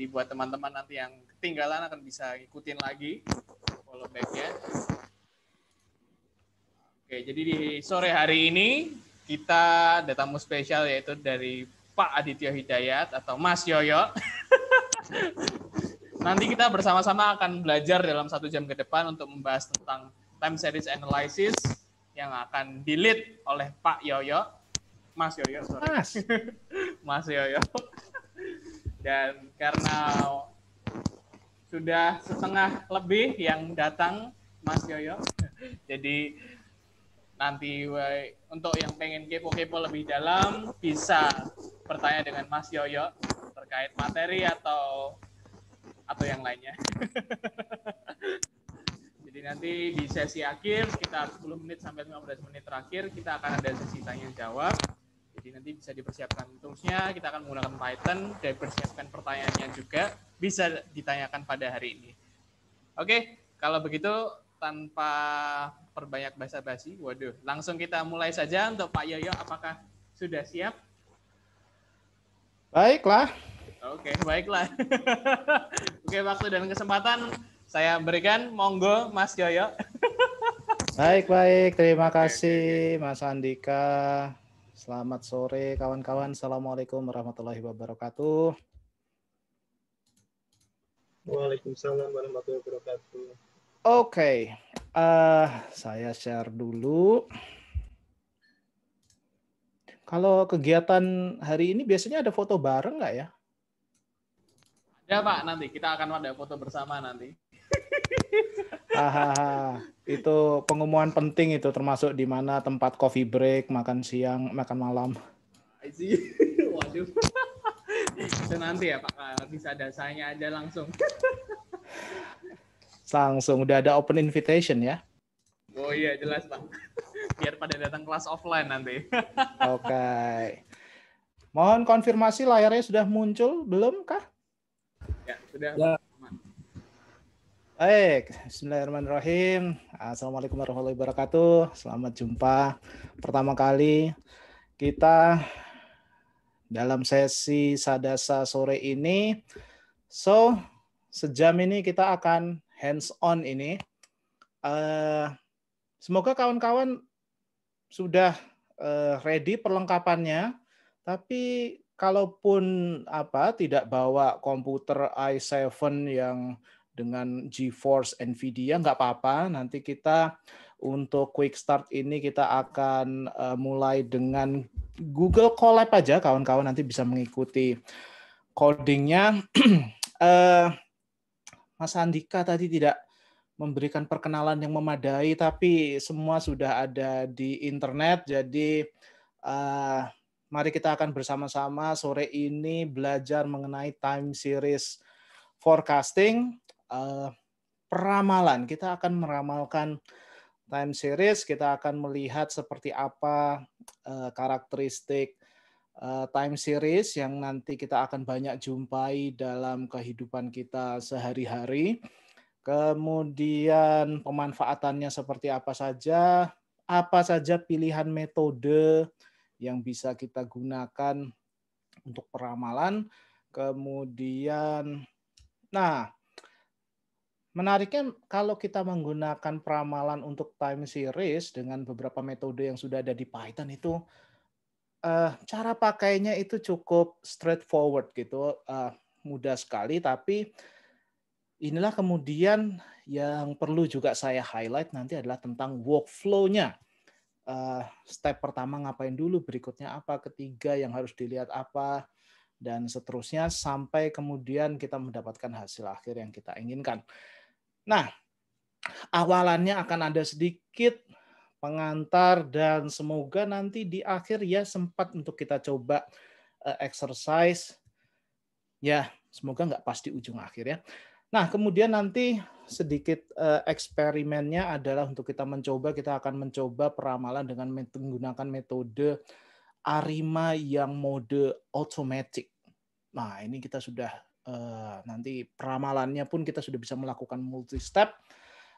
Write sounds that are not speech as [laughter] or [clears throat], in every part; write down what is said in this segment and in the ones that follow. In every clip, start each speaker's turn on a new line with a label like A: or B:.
A: Jadi buat teman-teman nanti yang ketinggalan akan bisa ikutin lagi follow back ya. Oke, jadi di sore hari ini kita ada tamu spesial yaitu dari Pak Aditya Hidayat atau Mas Yoyo. [laughs] Nanti kita bersama-sama akan belajar dalam satu jam ke depan untuk membahas tentang time series analysis yang akan di oleh Pak Yoyo. Mas Yoyo, sorry. Mas. [laughs] Mas Yoyo. Dan karena sudah setengah lebih yang datang Mas Yoyo, [laughs] jadi nanti untuk yang pengen kepo-kepo lebih dalam bisa bertanya dengan Mas Yoyo terkait materi atau atau yang lainnya. [laughs] Jadi nanti di sesi akhir kita 10 menit sampai 15 menit terakhir kita akan ada sesi tanya jawab. Jadi nanti bisa dipersiapkan toolsnya, kita akan menggunakan Python, dan persiapkan pertanyaannya juga, bisa ditanyakan pada hari ini. Oke, kalau begitu tanpa perbanyak basa-basi, waduh, langsung kita mulai saja untuk Pak Yoyo, apakah sudah siap?
B: Baiklah.
A: Oke, baiklah. [laughs] Oke, waktu dan kesempatan saya berikan. Monggo, Mas Yoyo.
B: [laughs] baik, baik. Terima kasih, Mas Andika. Selamat sore kawan-kawan. Assalamualaikum warahmatullahi wabarakatuh.
A: Waalaikumsalam warahmatullahi wabarakatuh.
B: Oke, okay. uh, eh, saya share dulu. Kalau kegiatan hari ini biasanya ada foto bareng nggak ya?
A: Ya Pak, nanti kita akan ada foto bersama nanti.
B: Hahaha. itu pengumuman penting itu termasuk di mana tempat coffee break, makan siang, makan malam.
A: [laughs] Waduh. Itu nanti ya Pak, bisa dasarnya aja langsung.
B: langsung udah ada open
A: invitation ya. Oh iya jelas Pak. Biar pada datang kelas offline nanti.
B: Oke. Okay. Mohon konfirmasi layarnya sudah muncul belum kah?
A: Ya, sudah. Ya.
B: Baik, Bismillahirrahmanirrahim. Assalamualaikum warahmatullahi wabarakatuh. Selamat jumpa pertama kali kita dalam sesi Sadasa sore ini. So, sejam ini kita akan hands on ini. Uh, semoga kawan-kawan sudah eh, ready perlengkapannya, tapi kalaupun apa tidak bawa komputer i7 yang dengan GeForce Nvidia nggak apa-apa. Nanti kita untuk quick start ini kita akan uh, mulai dengan Google Colab aja kawan-kawan nanti bisa mengikuti codingnya. uh, [clears throat] Mas Andika tadi tidak memberikan perkenalan yang memadai, tapi semua sudah ada di internet. Jadi uh, mari kita akan bersama-sama sore ini belajar mengenai time series forecasting uh, peramalan. Kita akan meramalkan time series, kita akan melihat seperti apa uh, karakteristik uh, time series yang nanti kita akan banyak jumpai dalam kehidupan kita sehari-hari. Kemudian pemanfaatannya seperti apa saja, apa saja pilihan metode yang bisa kita gunakan untuk peramalan. Kemudian, nah Menariknya kalau kita menggunakan peramalan untuk time series dengan beberapa metode yang sudah ada di Python itu uh, cara pakainya itu cukup straightforward gitu, uh, mudah sekali tapi inilah kemudian yang perlu juga saya highlight nanti adalah tentang workflow-nya. Uh, step pertama ngapain dulu, berikutnya apa, ketiga yang harus dilihat apa, dan seterusnya sampai kemudian kita mendapatkan hasil akhir yang kita inginkan. Nah, awalannya akan ada sedikit pengantar dan semoga nanti di akhir ya sempat untuk kita coba eh, exercise. Ya, semoga nggak pas di ujung akhir ya. Nah, kemudian nanti sedikit eh, eksperimennya adalah untuk kita mencoba, kita akan mencoba peramalan dengan menggunakan metode Arima yang mode automatic. Nah, ini kita sudah Eh, nanti peramalannya pun kita sudah bisa melakukan multi step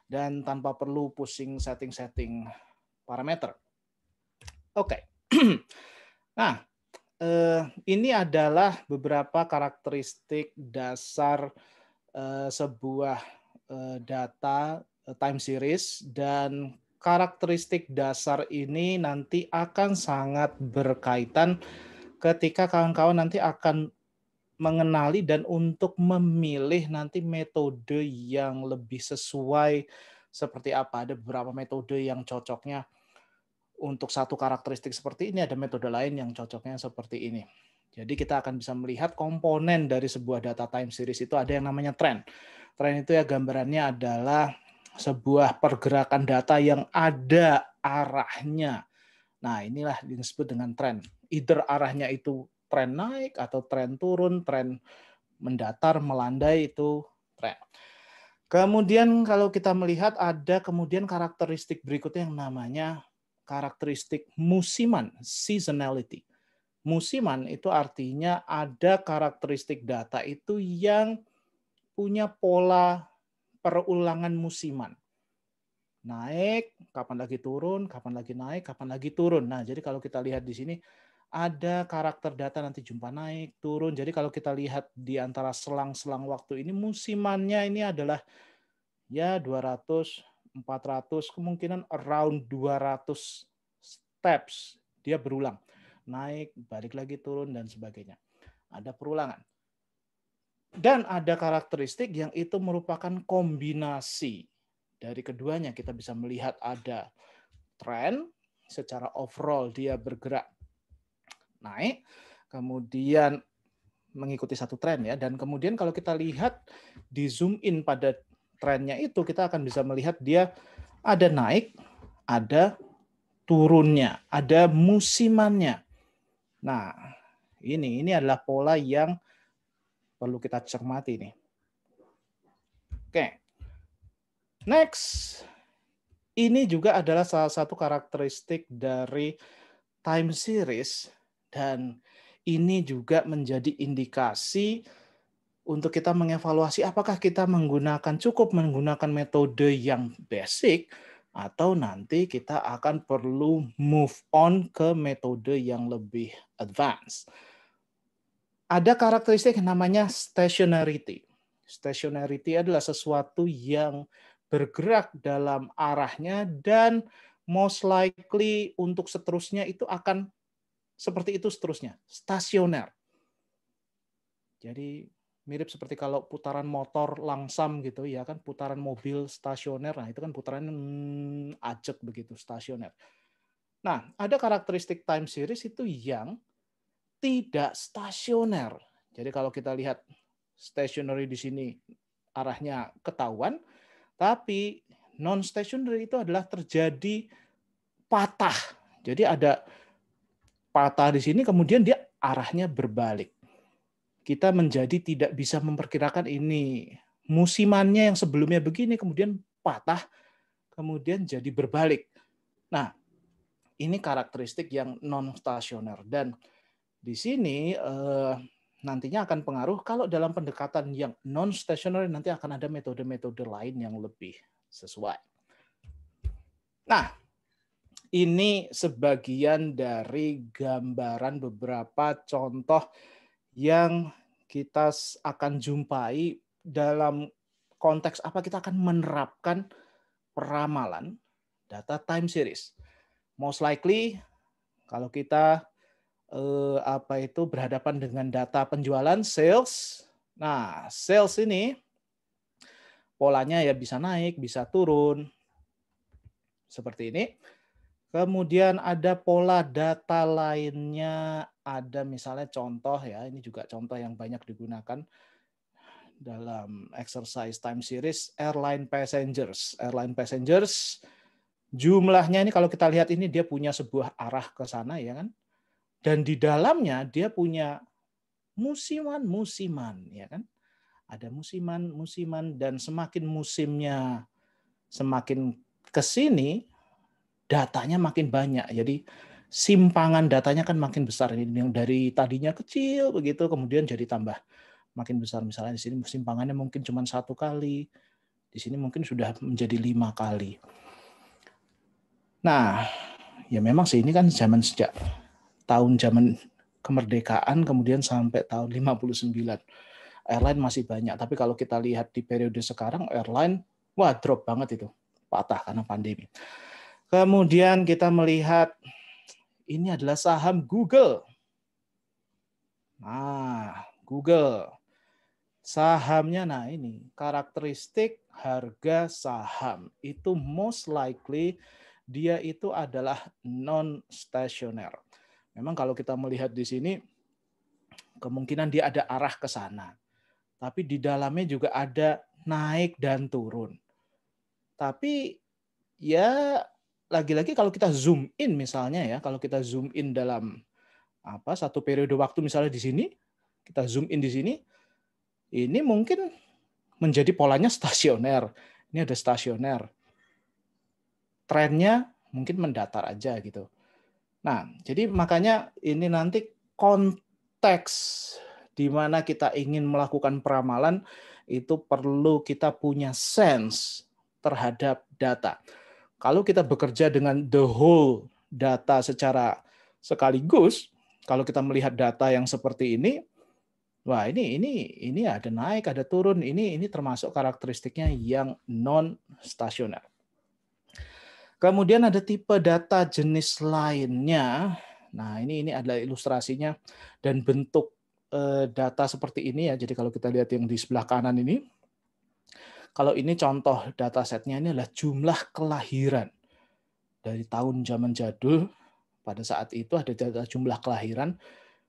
B: dan tanpa perlu pusing setting-setting parameter. Oke. Okay. [clears throat] nah, eh, ini adalah beberapa karakteristik dasar eh, sebuah data time series dan karakteristik dasar ini nanti akan sangat berkaitan ketika kawan-kawan nanti akan mengenali dan untuk memilih nanti metode yang lebih sesuai seperti apa. Ada beberapa metode yang cocoknya untuk satu karakteristik seperti ini, ada metode lain yang cocoknya seperti ini. Jadi kita akan bisa melihat komponen dari sebuah data time series itu ada yang namanya trend. Trend itu ya gambarannya adalah sebuah pergerakan data yang ada arahnya. Nah, inilah disebut dengan trend. Either arahnya itu tren naik atau tren turun, tren mendatar, melandai itu tren. Kemudian kalau kita melihat ada kemudian karakteristik berikutnya yang namanya karakteristik musiman, seasonality. Musiman itu artinya ada karakteristik data itu yang punya pola perulangan musiman. Naik, kapan lagi turun, kapan lagi naik, kapan lagi turun. Nah, jadi kalau kita lihat di sini ada karakter data nanti jumpa naik, turun. Jadi kalau kita lihat di antara selang-selang waktu ini musimannya ini adalah ya 200, 400, kemungkinan around 200 steps dia berulang. Naik, balik lagi turun dan sebagainya. Ada perulangan. Dan ada karakteristik yang itu merupakan kombinasi dari keduanya. Kita bisa melihat ada tren secara overall dia bergerak naik, kemudian mengikuti satu tren ya dan kemudian kalau kita lihat di zoom in pada trennya itu kita akan bisa melihat dia ada naik, ada turunnya, ada musimannya. Nah, ini ini adalah pola yang perlu kita cermati nih. Oke. Next. Ini juga adalah salah satu karakteristik dari time series dan ini juga menjadi indikasi untuk kita mengevaluasi apakah kita menggunakan cukup menggunakan metode yang basic atau nanti kita akan perlu move on ke metode yang lebih advance. Ada karakteristik yang namanya stationarity. Stationarity adalah sesuatu yang bergerak dalam arahnya dan most likely untuk seterusnya itu akan seperti itu seterusnya, stasioner. Jadi mirip seperti kalau putaran motor langsam gitu ya kan putaran mobil stasioner nah itu kan putaran hmm, ajek begitu stasioner nah ada karakteristik time series itu yang tidak stasioner jadi kalau kita lihat stationary di sini arahnya ketahuan tapi non stationary itu adalah terjadi patah jadi ada patah di sini kemudian dia arahnya berbalik. Kita menjadi tidak bisa memperkirakan ini. Musimannya yang sebelumnya begini kemudian patah, kemudian jadi berbalik. Nah, ini karakteristik yang non stasioner dan di sini eh, nantinya akan pengaruh kalau dalam pendekatan yang non stasioner nanti akan ada metode-metode lain yang lebih sesuai. Nah, ini sebagian dari gambaran beberapa contoh yang kita akan jumpai dalam konteks apa kita akan menerapkan peramalan data time series. Most likely kalau kita eh, apa itu berhadapan dengan data penjualan sales. Nah, sales ini polanya ya bisa naik, bisa turun. Seperti ini. Kemudian ada pola data lainnya, ada misalnya contoh ya, ini juga contoh yang banyak digunakan dalam exercise time series airline passengers. Airline passengers jumlahnya ini kalau kita lihat ini dia punya sebuah arah ke sana ya kan. Dan di dalamnya dia punya musiman-musiman ya kan. Ada musiman-musiman dan semakin musimnya semakin ke sini datanya makin banyak. Jadi simpangan datanya kan makin besar. ini, Yang dari tadinya kecil begitu, kemudian jadi tambah makin besar. Misalnya di sini simpangannya mungkin cuma satu kali, di sini mungkin sudah menjadi lima kali. Nah, ya memang sih ini kan zaman sejak tahun zaman kemerdekaan kemudian sampai tahun 59 airline masih banyak tapi kalau kita lihat di periode sekarang airline wah drop banget itu patah karena pandemi. Kemudian kita melihat ini adalah saham Google. Nah, Google. Sahamnya nah ini, karakteristik harga saham itu most likely dia itu adalah non stationer Memang kalau kita melihat di sini kemungkinan dia ada arah ke sana. Tapi di dalamnya juga ada naik dan turun. Tapi ya lagi-lagi kalau kita zoom in misalnya ya, kalau kita zoom in dalam apa satu periode waktu misalnya di sini, kita zoom in di sini, ini mungkin menjadi polanya stasioner. Ini ada stasioner. Trennya mungkin mendatar aja gitu. Nah, jadi makanya ini nanti konteks di mana kita ingin melakukan peramalan itu perlu kita punya sense terhadap data. Kalau kita bekerja dengan the whole data secara sekaligus, kalau kita melihat data yang seperti ini, wah ini ini ini ada naik, ada turun, ini ini termasuk karakteristiknya yang non stasioner. Kemudian ada tipe data jenis lainnya. Nah, ini ini adalah ilustrasinya dan bentuk eh, data seperti ini ya. Jadi kalau kita lihat yang di sebelah kanan ini, kalau ini contoh data setnya ini adalah jumlah kelahiran dari tahun zaman jadul pada saat itu ada data jumlah kelahiran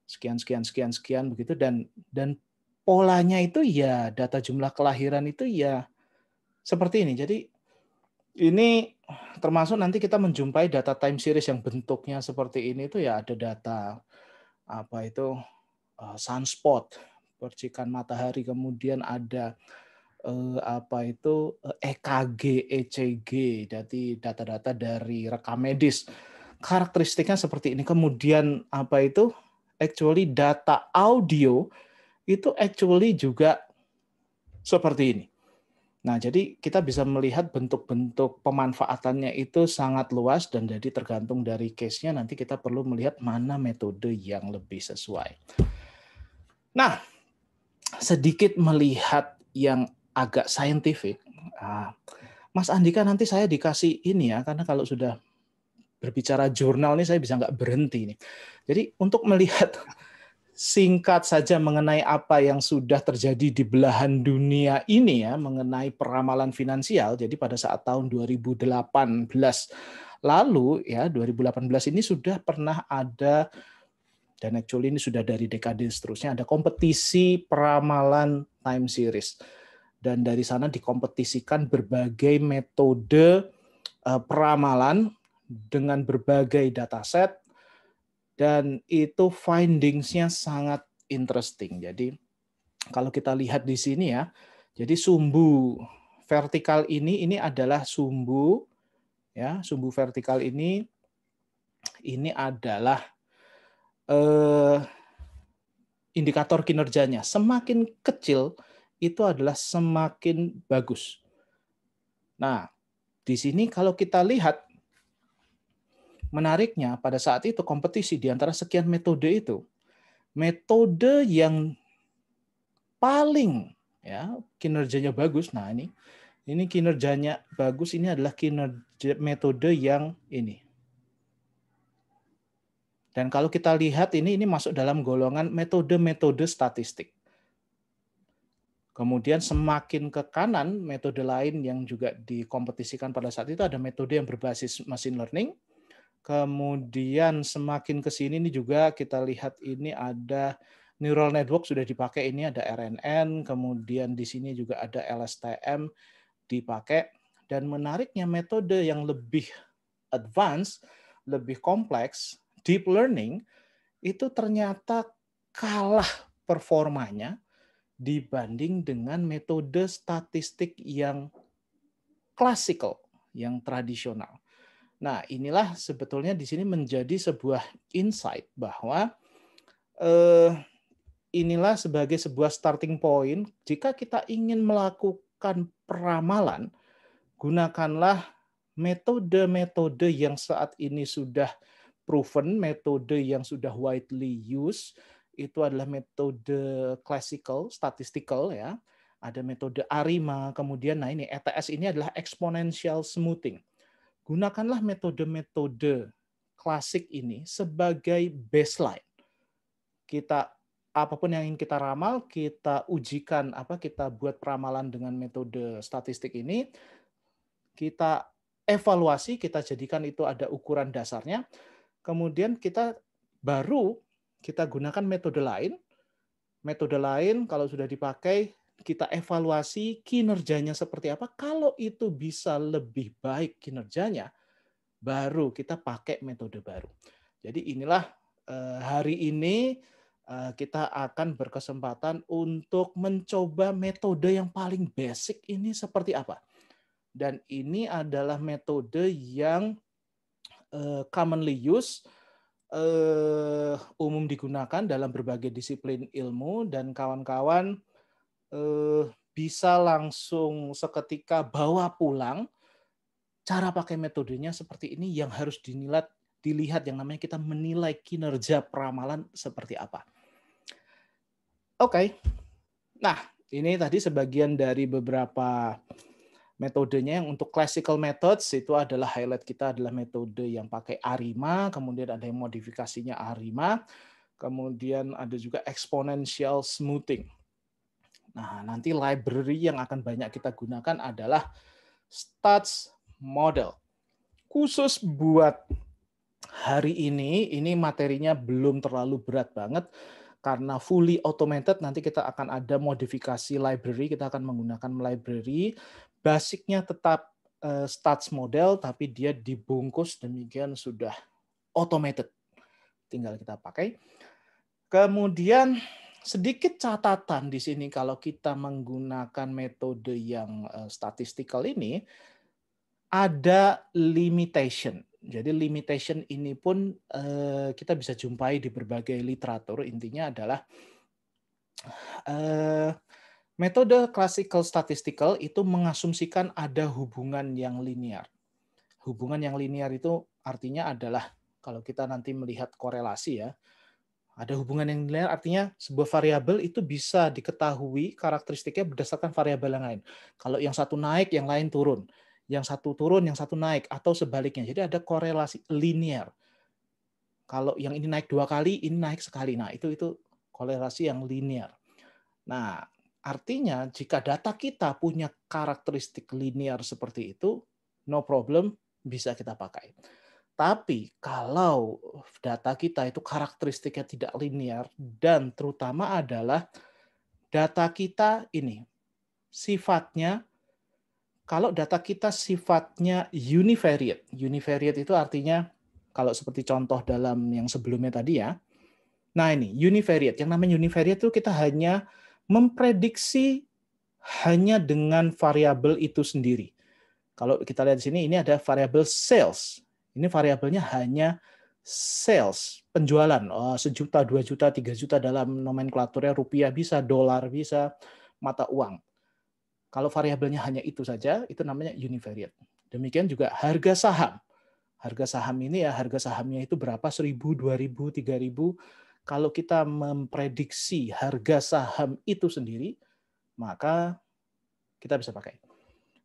B: sekian sekian sekian sekian begitu dan dan polanya itu ya data jumlah kelahiran itu ya seperti ini. Jadi ini termasuk nanti kita menjumpai data time series yang bentuknya seperti ini itu ya ada data apa itu eh, sunspot percikan matahari kemudian ada eh, apa itu EKG, eh, e ECG, jadi data-data dari rekam medis. Karakteristiknya seperti ini. Kemudian apa itu? Actually data audio itu actually juga seperti ini. Nah, jadi kita bisa melihat bentuk-bentuk pemanfaatannya itu sangat luas dan jadi tergantung dari case-nya nanti kita perlu melihat mana metode yang lebih sesuai. Nah, sedikit melihat yang agak saintifik. Ah, Mas Andika nanti saya dikasih ini ya, karena kalau sudah berbicara jurnal ini saya bisa nggak berhenti nih. Jadi untuk melihat [laughs] singkat saja mengenai apa yang sudah terjadi di belahan dunia ini ya mengenai peramalan finansial. Jadi pada saat tahun 2018 lalu ya 2018 ini sudah pernah ada dan actually ini sudah dari dekade seterusnya ada kompetisi peramalan time series dan dari sana dikompetisikan berbagai metode eh, peramalan dengan berbagai dataset dan itu findingsnya sangat interesting. Jadi kalau kita lihat di sini ya, jadi sumbu vertikal ini ini adalah sumbu ya, sumbu vertikal ini ini adalah eh, indikator kinerjanya. Semakin kecil, itu adalah semakin bagus. Nah, di sini kalau kita lihat menariknya pada saat itu kompetisi di antara sekian metode itu, metode yang paling ya kinerjanya bagus. Nah, ini ini kinerjanya bagus ini adalah kinerja metode yang ini. Dan kalau kita lihat ini ini masuk dalam golongan metode-metode statistik. Kemudian semakin ke kanan, metode lain yang juga dikompetisikan pada saat itu ada metode yang berbasis machine learning. Kemudian semakin ke sini ini juga kita lihat ini ada neural network sudah dipakai, ini ada RNN, kemudian di sini juga ada LSTM dipakai. Dan menariknya metode yang lebih advance, lebih kompleks, deep learning, itu ternyata kalah performanya dibanding dengan metode statistik yang klasikal, yang tradisional. Nah, inilah sebetulnya di sini menjadi sebuah insight bahwa eh, inilah sebagai sebuah starting point jika kita ingin melakukan peramalan gunakanlah metode-metode yang saat ini sudah proven, metode yang sudah widely used itu adalah metode classical, statistical ya. Ada metode ARIMA, kemudian nah ini ETS ini adalah exponential smoothing. Gunakanlah metode-metode klasik ini sebagai baseline. Kita apapun yang ingin kita ramal, kita ujikan apa kita buat peramalan dengan metode statistik ini, kita evaluasi, kita jadikan itu ada ukuran dasarnya. Kemudian kita baru kita gunakan metode lain. Metode lain kalau sudah dipakai kita evaluasi kinerjanya seperti apa. Kalau itu bisa lebih baik kinerjanya, baru kita pakai metode baru. Jadi inilah eh, hari ini eh, kita akan berkesempatan untuk mencoba metode yang paling basic ini seperti apa. Dan ini adalah metode yang eh, commonly used eh, umum digunakan dalam berbagai disiplin ilmu dan kawan-kawan eh, bisa langsung seketika bawa pulang cara pakai metodenya seperti ini yang harus dinilai dilihat yang namanya kita menilai kinerja peramalan seperti apa. Oke. Okay. Nah, ini tadi sebagian dari beberapa metodenya yang untuk classical methods itu adalah highlight kita adalah metode yang pakai arima, kemudian ada yang modifikasinya arima, kemudian ada juga exponential smoothing. Nah, nanti library yang akan banyak kita gunakan adalah stats model. Khusus buat hari ini, ini materinya belum terlalu berat banget karena fully automated nanti kita akan ada modifikasi library, kita akan menggunakan library basicnya tetap eh, stats model tapi dia dibungkus demikian sudah automated. Tinggal kita pakai. Kemudian sedikit catatan di sini kalau kita menggunakan metode yang uh, eh, statistical ini ada limitation. Jadi limitation ini pun eh, kita bisa jumpai di berbagai literatur. Intinya adalah Metode classical statistical itu mengasumsikan ada hubungan yang linear. Hubungan yang linear itu artinya adalah kalau kita nanti melihat korelasi ya, ada hubungan yang linear artinya sebuah variabel itu bisa diketahui karakteristiknya berdasarkan variabel yang lain. Kalau yang satu naik, yang lain turun. Yang satu turun, yang satu naik atau sebaliknya. Jadi ada korelasi linear. Kalau yang ini naik dua kali, ini naik sekali. Nah, itu itu korelasi yang linear. Nah, Artinya, jika data kita punya karakteristik linear seperti itu, no problem, bisa kita pakai. Tapi kalau data kita itu karakteristiknya tidak linear dan terutama adalah data kita ini sifatnya kalau data kita sifatnya univariate. Univariate itu artinya kalau seperti contoh dalam yang sebelumnya tadi ya. Nah, ini univariate. Yang namanya univariate itu kita hanya memprediksi hanya dengan variabel itu sendiri. Kalau kita lihat di sini, ini ada variabel sales. Ini variabelnya hanya sales, penjualan. Oh, sejuta, dua juta, tiga juta dalam nomenklaturnya rupiah bisa, dolar bisa, mata uang. Kalau variabelnya hanya itu saja, itu namanya univariate. Demikian juga harga saham. Harga saham ini ya, harga sahamnya itu berapa? seribu, dua ribu, tiga ribu kalau kita memprediksi harga saham itu sendiri, maka kita bisa pakai.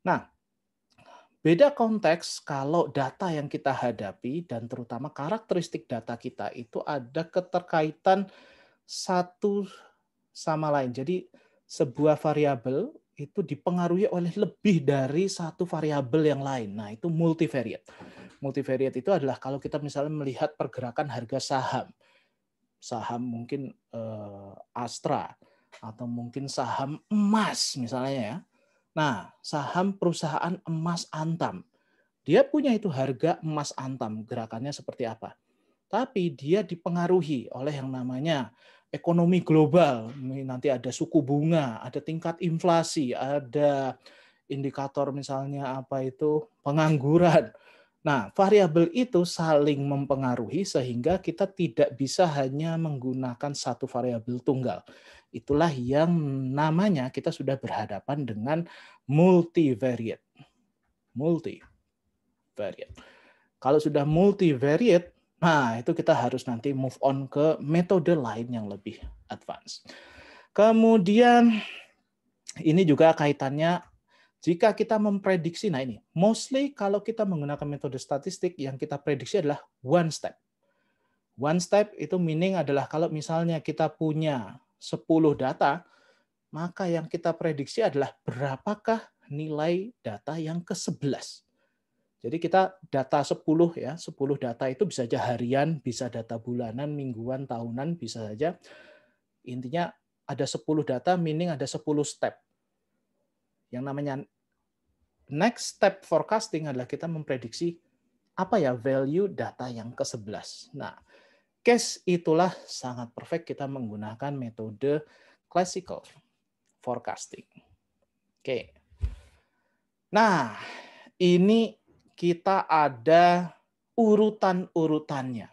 B: Nah, beda konteks kalau data yang kita hadapi dan terutama karakteristik data kita itu ada keterkaitan satu sama lain. Jadi sebuah variabel itu dipengaruhi oleh lebih dari satu variabel yang lain. Nah, itu multivariate. Multivariate itu adalah kalau kita misalnya melihat pergerakan harga saham saham mungkin uh, Astra atau mungkin saham emas misalnya ya. Nah, saham perusahaan emas Antam. Dia punya itu harga emas Antam, gerakannya seperti apa. Tapi dia dipengaruhi oleh yang namanya ekonomi global. Nanti ada suku bunga, ada tingkat inflasi, ada indikator misalnya apa itu pengangguran Nah, variabel itu saling mempengaruhi sehingga kita tidak bisa hanya menggunakan satu variabel tunggal. Itulah yang namanya kita sudah berhadapan dengan multivariate. Multivariate. Kalau sudah multivariate, nah itu kita harus nanti move on ke metode lain yang lebih advance. Kemudian ini juga kaitannya jika kita memprediksi, nah ini, mostly kalau kita menggunakan metode statistik, yang kita prediksi adalah one step. One step itu meaning adalah kalau misalnya kita punya 10 data, maka yang kita prediksi adalah berapakah nilai data yang ke-11. Jadi kita data 10 ya, 10 data itu bisa saja harian, bisa data bulanan, mingguan, tahunan, bisa saja. Intinya ada 10 data, meaning ada 10 step. Yang namanya next step forecasting adalah kita memprediksi apa ya value data yang ke-11. Nah, case itulah sangat perfect kita menggunakan metode classical forecasting. Oke. Nah, ini kita ada urutan-urutannya.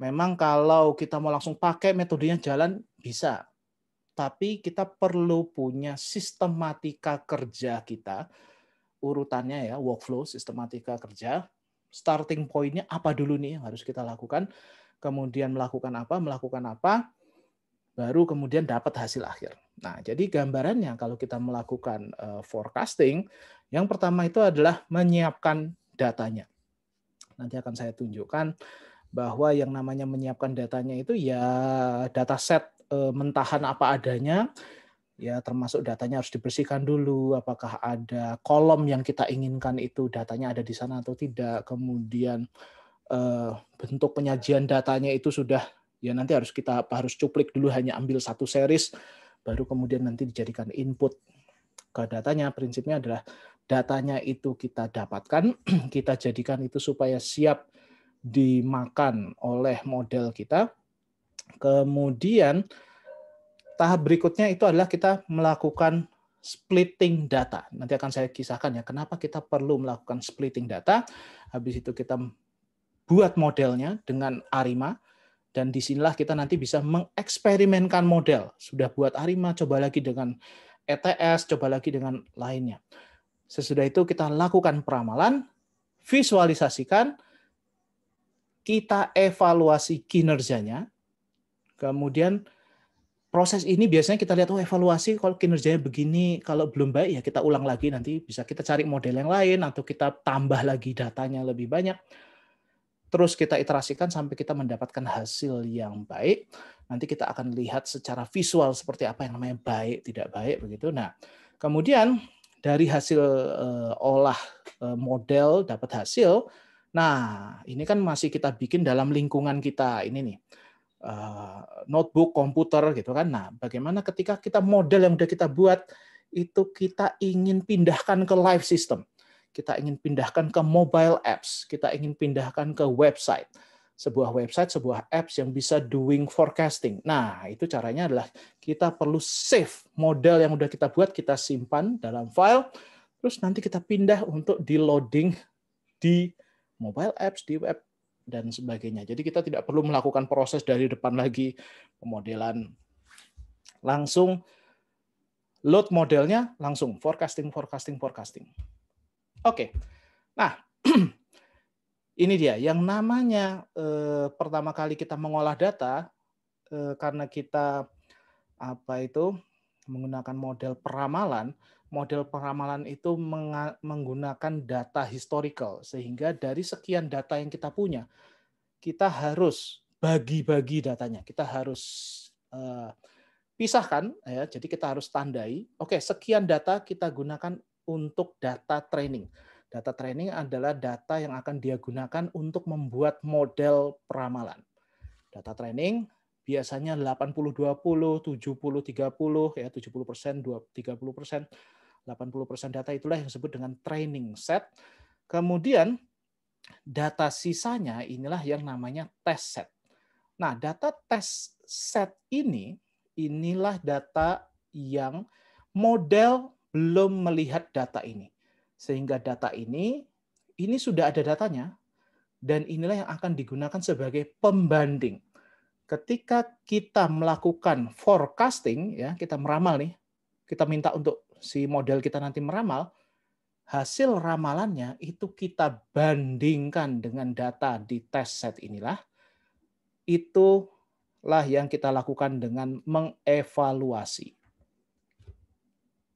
B: Memang kalau kita mau langsung pakai metodenya jalan bisa tapi kita perlu punya sistematika kerja kita urutannya ya workflow sistematika kerja starting pointnya apa dulu nih yang harus kita lakukan kemudian melakukan apa melakukan apa baru kemudian dapat hasil akhir nah jadi gambarannya kalau kita melakukan eh, forecasting yang pertama itu adalah menyiapkan datanya nanti akan saya tunjukkan bahwa yang namanya menyiapkan datanya itu ya data set Eh, mentahan apa adanya ya termasuk datanya harus dibersihkan dulu apakah ada kolom yang kita inginkan itu datanya ada di sana atau tidak kemudian eh, bentuk penyajian datanya itu sudah ya nanti harus kita harus cuplik dulu hanya ambil satu series baru kemudian nanti dijadikan input ke datanya prinsipnya adalah datanya itu kita dapatkan [clears throat] kita jadikan itu supaya siap dimakan oleh model kita Kemudian tahap berikutnya itu adalah kita melakukan splitting data. Nanti akan saya kisahkan ya kenapa kita perlu melakukan splitting data. Habis itu kita buat modelnya dengan Arima dan disinilah kita nanti bisa mengeksperimenkan model. Sudah buat Arima, coba lagi dengan ETS, coba lagi dengan lainnya. Sesudah itu kita lakukan peramalan, visualisasikan, kita evaluasi kinerjanya, Kemudian proses ini biasanya kita lihat oh evaluasi kalau kinerjanya begini kalau belum baik ya kita ulang lagi nanti bisa kita cari model yang lain atau kita tambah lagi datanya lebih banyak terus kita iterasikan sampai kita mendapatkan hasil yang baik nanti kita akan lihat secara visual seperti apa yang namanya baik tidak baik begitu nah kemudian dari hasil uh, olah uh, model dapat hasil nah ini kan masih kita bikin dalam lingkungan kita ini nih Eh, notebook, komputer gitu kan. Nah, bagaimana ketika kita model yang sudah kita buat itu kita ingin pindahkan ke live system. Kita ingin pindahkan ke mobile apps, kita ingin pindahkan ke website. Sebuah website, sebuah apps yang bisa doing forecasting. Nah, itu caranya adalah kita perlu save model yang sudah kita buat, kita simpan dalam file, terus nanti kita pindah untuk di loading di mobile apps, di web dan sebagainya. Jadi kita tidak perlu melakukan proses dari depan lagi pemodelan langsung load modelnya langsung forecasting forecasting forecasting. Oke. Okay. Nah, [clears throat] ini dia yang namanya eh, pertama kali kita mengolah data eh, karena kita apa itu menggunakan model peramalan model peramalan itu menggunakan data historical sehingga dari sekian data yang kita punya kita harus bagi-bagi datanya kita harus uh, pisahkan ya jadi kita harus tandai oke okay, sekian data kita gunakan untuk data training data training adalah data yang akan dia gunakan untuk membuat model peramalan data training biasanya 80 20 70 30 ya 70% 30% 80% data itulah yang disebut dengan training set. Kemudian data sisanya inilah yang namanya test set. Nah, data test set ini inilah data yang model belum melihat data ini. Sehingga data ini ini sudah ada datanya dan inilah yang akan digunakan sebagai pembanding. Ketika kita melakukan forecasting ya, kita meramal nih, kita minta untuk si model kita nanti meramal, hasil ramalannya itu kita bandingkan dengan data di test set inilah. Itulah yang kita lakukan dengan mengevaluasi.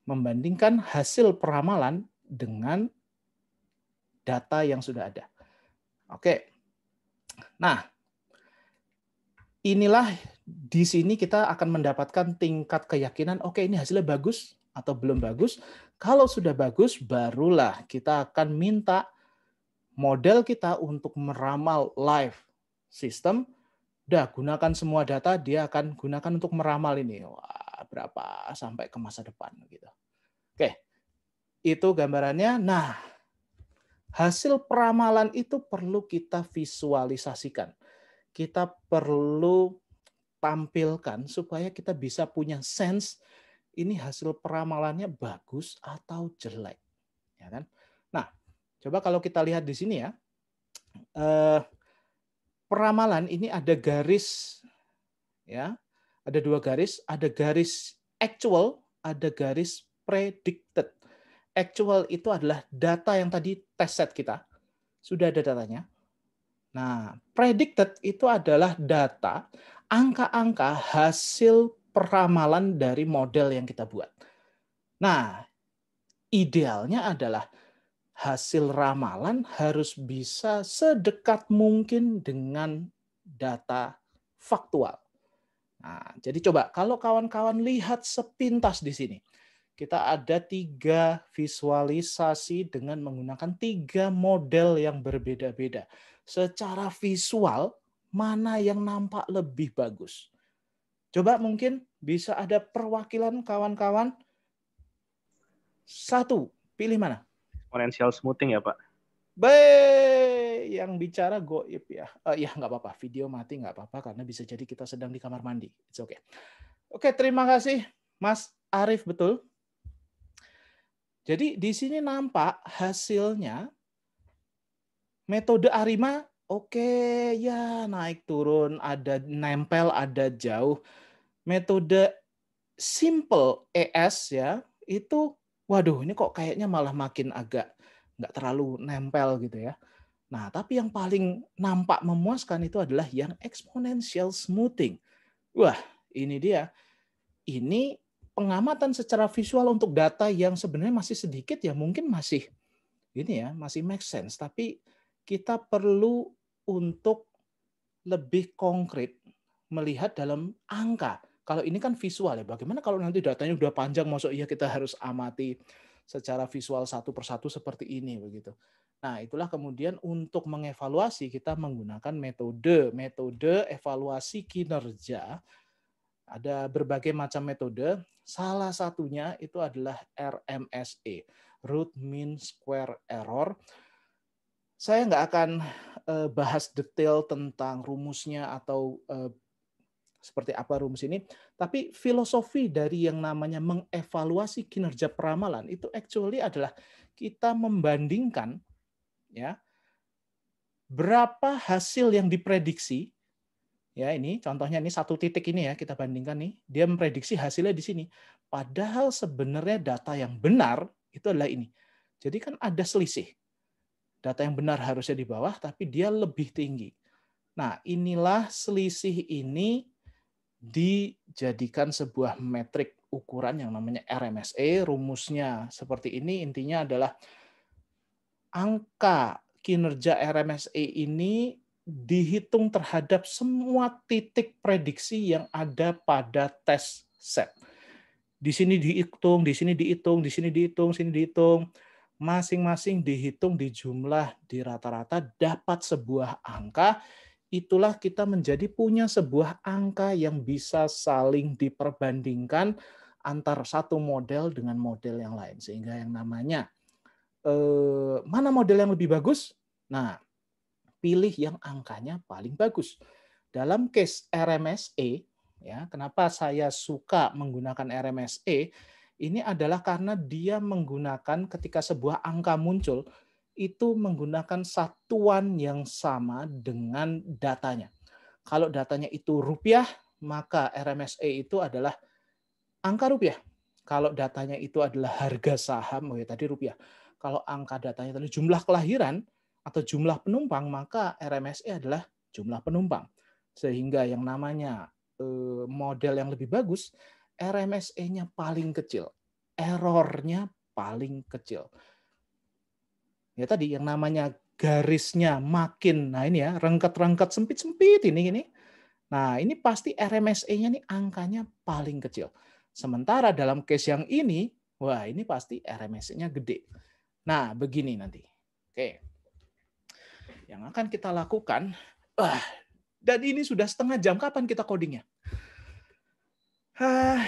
B: Membandingkan hasil peramalan dengan data yang sudah ada. Oke. Nah, inilah di sini kita akan mendapatkan tingkat keyakinan, oke ini hasilnya bagus, atau belum bagus. Kalau sudah bagus, barulah kita akan minta model kita untuk meramal live sistem. Udah, gunakan semua data, dia akan gunakan untuk meramal ini. Wah, berapa sampai ke masa depan. gitu. Oke, itu gambarannya. Nah, hasil peramalan itu perlu kita visualisasikan. Kita perlu tampilkan supaya kita bisa punya sense ini hasil peramalannya bagus atau jelek, ya kan? Nah, coba kalau kita lihat di sini ya, eh, peramalan ini ada garis, ya, ada dua garis, ada garis actual, ada garis predicted. Actual itu adalah data yang tadi test set kita sudah ada datanya. Nah, predicted itu adalah data angka-angka hasil peramalan dari model yang kita buat. Nah, idealnya adalah hasil ramalan harus bisa sedekat mungkin dengan data faktual. Nah, jadi coba kalau kawan-kawan lihat sepintas di sini, kita ada tiga visualisasi dengan menggunakan tiga model yang berbeda-beda. Secara visual, mana yang nampak lebih bagus? Coba mungkin bisa ada perwakilan kawan-kawan satu. Pilih mana?
A: Exponential smoothing ya, Pak.
B: Baik, yang bicara goib ya. Uh, ya nggak apa-apa, video mati nggak apa-apa karena bisa jadi kita sedang di kamar mandi. It's okay. Oke, terima kasih Mas Arif betul. Jadi di sini nampak hasilnya metode Arima Oke, ya naik turun, ada nempel, ada jauh. Metode simple ES ya, itu waduh ini kok kayaknya malah makin agak nggak terlalu nempel gitu ya. Nah, tapi yang paling nampak memuaskan itu adalah yang exponential smoothing. Wah, ini dia. Ini pengamatan secara visual untuk data yang sebenarnya masih sedikit ya mungkin masih ini ya, masih make sense, tapi kita perlu untuk lebih konkret melihat dalam angka. Kalau ini kan visual ya, bagaimana kalau nanti datanya udah panjang, masuk iya kita harus amati secara visual satu persatu seperti ini begitu. Nah, itulah kemudian untuk mengevaluasi kita menggunakan metode metode evaluasi kinerja. Ada berbagai macam metode. Salah satunya itu adalah RMSE, root mean square error saya nggak akan eh, bahas detail tentang rumusnya atau eh, seperti apa rumus ini, tapi filosofi dari yang namanya mengevaluasi kinerja peramalan itu actually adalah kita membandingkan ya berapa hasil yang diprediksi ya ini contohnya ini satu titik ini ya kita bandingkan nih dia memprediksi hasilnya di sini padahal sebenarnya data yang benar itu adalah ini jadi kan ada selisih Data yang benar harusnya di bawah, tapi dia lebih tinggi. Nah, inilah selisih ini dijadikan sebuah metrik ukuran yang namanya RMSE. Rumusnya seperti ini, intinya adalah angka kinerja RMSE ini dihitung terhadap semua titik prediksi yang ada pada tes set. Di sini dihitung, di sini dihitung, di sini dihitung, sini dihitung masing-masing dihitung di jumlah di rata-rata dapat sebuah angka itulah kita menjadi punya sebuah angka yang bisa saling diperbandingkan antar satu model dengan model yang lain sehingga yang namanya eh, mana model yang lebih bagus nah pilih yang angkanya paling bagus dalam case RMSE ya kenapa saya suka menggunakan RMSE ini adalah karena dia menggunakan ketika sebuah angka muncul itu menggunakan satuan yang sama dengan datanya. Kalau datanya itu rupiah, maka RMSE itu adalah angka rupiah. Kalau datanya itu adalah harga saham, oh ya tadi rupiah. Kalau angka datanya tadi jumlah kelahiran atau jumlah penumpang, maka RMSE adalah jumlah penumpang. Sehingga yang namanya eh, model yang lebih bagus RMSE-nya paling kecil, errornya paling kecil. Ya tadi yang namanya garisnya makin, nah ini ya rengket-rengket sempit-sempit ini ini. Nah ini pasti RMSE-nya nih angkanya paling kecil. Sementara dalam case yang ini, wah ini pasti RMSE-nya gede. Nah begini nanti. Oke. Yang akan kita lakukan, wah, dan ini sudah setengah jam kapan kita codingnya? [sighs]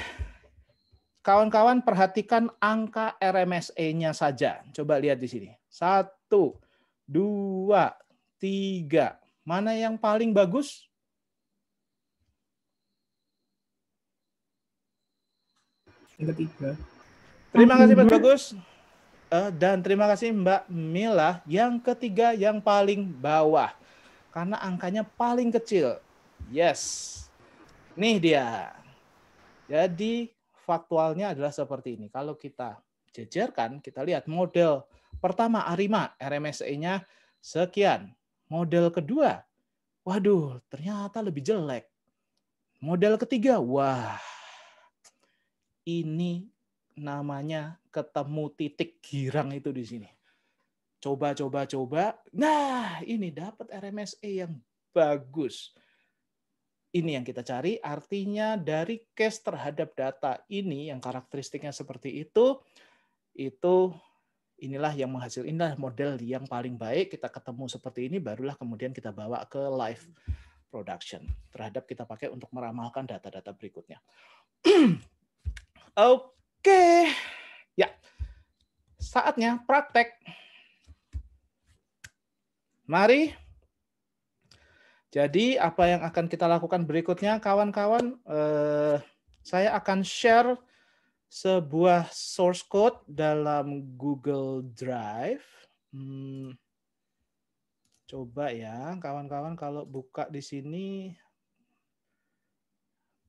B: Kawan-kawan perhatikan angka RMSE-nya saja. Coba lihat di sini. Satu, dua, tiga. Mana yang paling bagus?
A: Yang ketiga. Terima kasih Mas Bagus.
B: Eh, dan terima kasih Mbak Mila yang ketiga yang paling bawah. Karena angkanya paling kecil. Yes. Nih dia. Jadi faktualnya adalah seperti ini. Kalau kita jejerkan, kita lihat model pertama Arima RMSE-nya sekian. Model kedua, waduh ternyata lebih jelek. Model ketiga, wah ini namanya ketemu titik girang itu di sini. Coba, coba, coba. Nah, ini dapat RMSE yang bagus ini yang kita cari. Artinya dari case terhadap data ini yang karakteristiknya seperti itu, itu inilah yang menghasil inilah model yang paling baik kita ketemu seperti ini barulah kemudian kita bawa ke live production terhadap kita pakai untuk meramalkan data-data berikutnya. [clears throat] Oke, okay. ya saatnya praktek. Mari jadi apa yang akan kita lakukan berikutnya, kawan-kawan, eh, saya akan share sebuah source code dalam Google Drive. Hmm, coba ya, kawan-kawan kalau buka di sini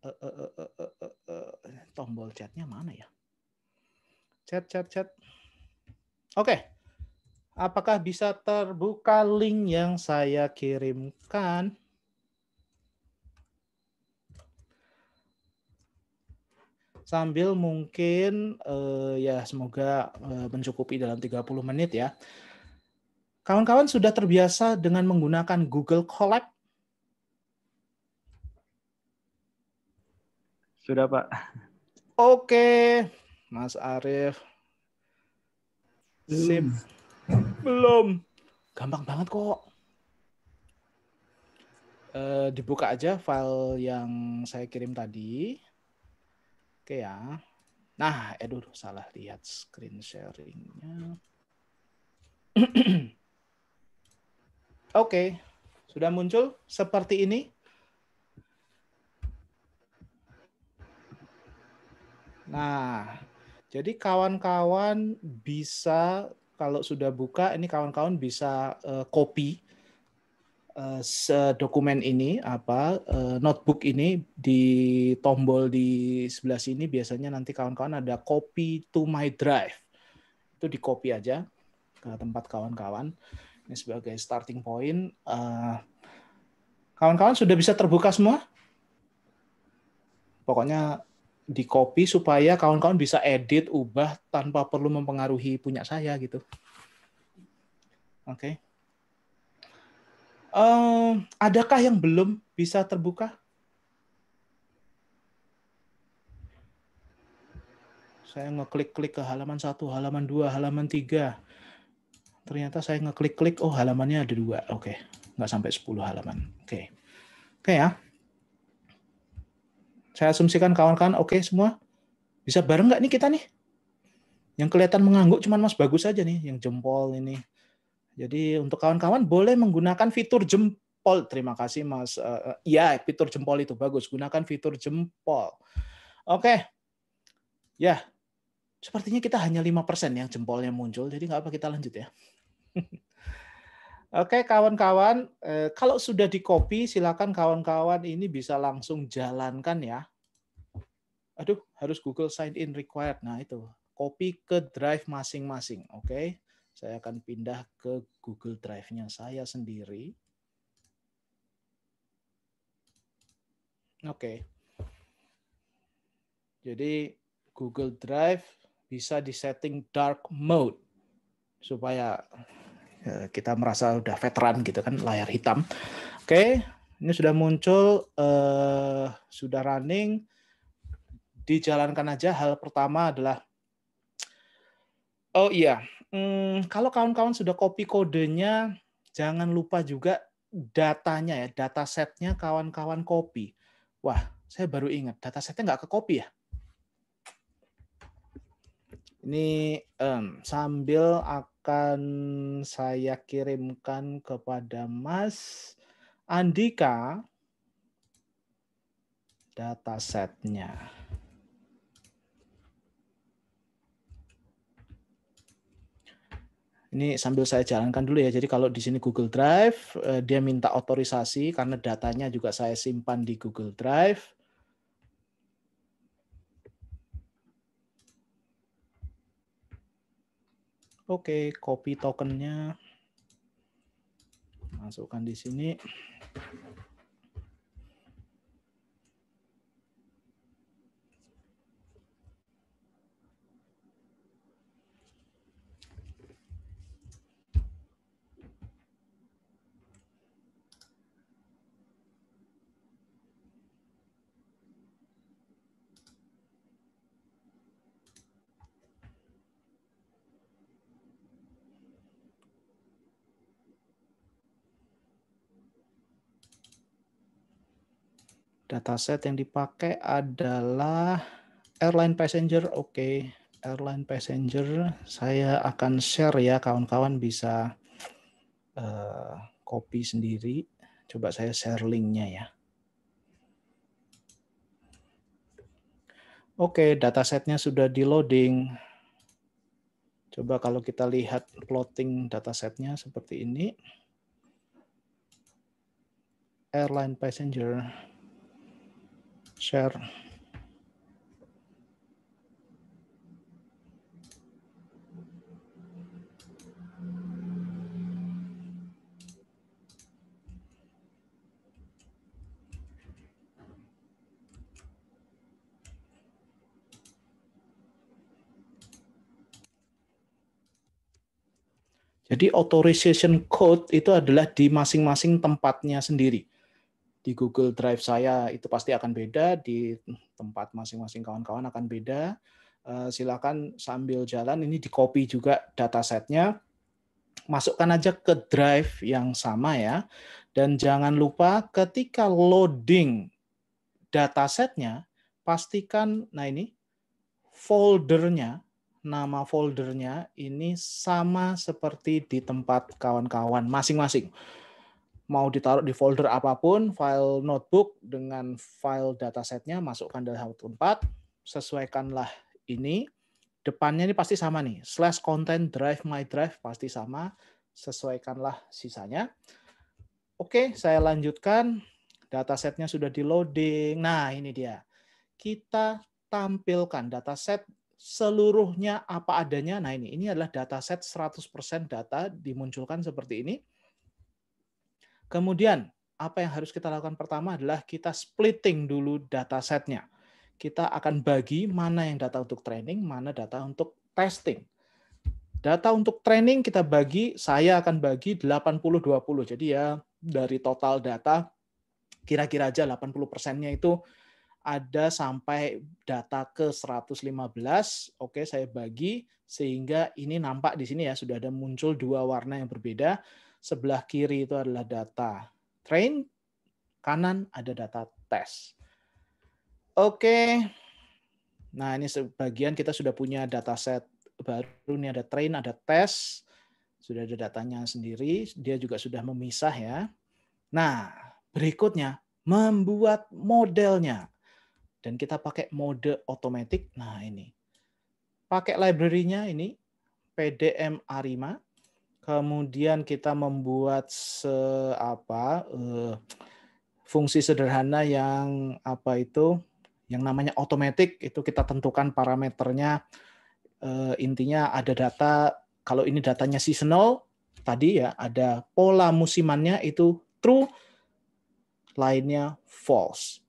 B: eh, eh, eh, eh, eh, eh, eh tombol chatnya mana ya? Chat, chat, chat. Oke. Okay. Apakah bisa terbuka link yang saya kirimkan? Sambil mungkin eh, ya semoga eh, mencukupi dalam 30 menit ya. Kawan-kawan sudah terbiasa dengan menggunakan Google Collab? Sudah, Pak. Oke, Mas Arief. Sip. Hmm. Belum. Gampang banget kok. Uh, dibuka aja file yang saya kirim tadi. Oke ya. Nah, aduh eh, salah lihat screen sharingnya. [clears throat] Oke, okay. sudah muncul seperti ini. Nah, jadi kawan-kawan bisa kalau sudah buka ini kawan-kawan bisa uh, copy uh, eh, dokumen ini apa uh, notebook ini di tombol di sebelah sini biasanya nanti kawan-kawan ada copy to my drive. Itu di copy aja ke tempat kawan-kawan. Ini sebagai starting point. kawan kawan-kawan sudah bisa terbuka semua? Pokoknya di copy supaya kawan-kawan bisa edit, ubah tanpa perlu mempengaruhi punya saya gitu. Oke. Okay. Eh, um, adakah yang belum bisa terbuka? Saya ngeklik-klik ke halaman satu, halaman dua, halaman tiga. Ternyata saya ngeklik-klik, oh halamannya ada dua. Oke, okay. nggak sampai sepuluh halaman. Oke, okay. oke okay, ya. Saya asumsikan kawan-kawan oke okay, semua. Bisa bareng nggak nih kita nih? Yang kelihatan mengangguk cuman Mas Bagus aja nih, yang jempol ini. Jadi untuk kawan-kawan boleh menggunakan fitur jempol. Terima kasih Mas. Eh, eh, iya, uh, ya, fitur jempol itu bagus. Gunakan fitur jempol. Oke. Okay. Ya. Sepertinya kita hanya 5% yang jempolnya muncul, jadi nggak apa kita lanjut ya. [laughs] Oke kawan-kawan, eh, kalau sudah di copy silakan kawan-kawan ini bisa langsung jalankan ya. Aduh, harus Google Sign In required. Nah itu, copy ke drive masing-masing. Oke, saya akan pindah ke Google Drive-nya saya sendiri. Oke, jadi Google Drive bisa disetting dark mode supaya Eh, kita merasa udah veteran gitu kan layar hitam. Oke, okay, ini sudah muncul eh, sudah running dijalankan aja hal pertama adalah oh iya hmm, kalau kawan-kawan sudah copy kodenya jangan lupa juga datanya ya data setnya kawan-kawan copy wah saya baru ingat data setnya nggak ke copy ya ini um, sambil aku akan saya kirimkan kepada Mas Andika data setnya. Ini sambil saya jalankan dulu ya. Jadi kalau di sini Google Drive, eh, dia minta otorisasi karena datanya juga saya simpan di Google Drive. Oke, copy tokennya. Masukkan di sini. Dataset yang dipakai adalah airline passenger. Oke, okay. airline passenger. Saya akan share ya, kawan-kawan bisa uh, copy sendiri. Coba saya share linknya ya. Oke, okay, datasetnya sudah di loading. Coba kalau kita lihat plotting datasetnya seperti ini. Airline passenger share. Jadi authorization code itu adalah di masing-masing tempatnya sendiri di Google Drive saya itu pasti akan beda, di tempat masing-masing kawan-kawan akan beda. Eh, silakan sambil jalan ini di copy juga datasetnya, masukkan aja ke drive yang sama ya. Dan jangan lupa ketika loading datasetnya, pastikan, nah ini foldernya, nama foldernya ini sama seperti di tempat kawan-kawan masing-masing mau ditaruh di folder apapun, file notebook dengan file datasetnya masukkan dalam satu 4, sesuaikanlah ini. Depannya ini pasti sama nih, slash content drive my drive pasti sama, sesuaikanlah sisanya. Oke, saya lanjutkan. Datasetnya sudah di loading. Nah, ini dia. Kita tampilkan dataset seluruhnya apa adanya. Nah, ini ini adalah dataset 100% data dimunculkan seperti ini Kemudian apa yang harus kita lakukan pertama adalah kita splitting dulu data setnya. Kita akan bagi mana yang data untuk training, mana data untuk testing. Data untuk training kita bagi, saya akan bagi 80-20. Jadi ya dari total data kira-kira aja 80 persennya itu ada sampai data ke 115. Oke, saya bagi sehingga ini nampak di sini ya sudah ada muncul dua warna yang berbeda sebelah kiri itu adalah data train, kanan ada data test. Oke. Nah, ini sebagian kita sudah punya data set baru ini ada train, ada test, sudah ada datanya sendiri, dia juga sudah memisah ya. Nah, berikutnya membuat modelnya. Dan kita pakai mode otomatik. Nah, ini. Pakai library-nya ini PDM Arima kemudian kita membuat se apa uh, fungsi sederhana yang apa itu yang namanya automatic itu kita tentukan parameternya uh, intinya ada data kalau ini datanya seasonal tadi ya ada pola musimannya itu true lainnya false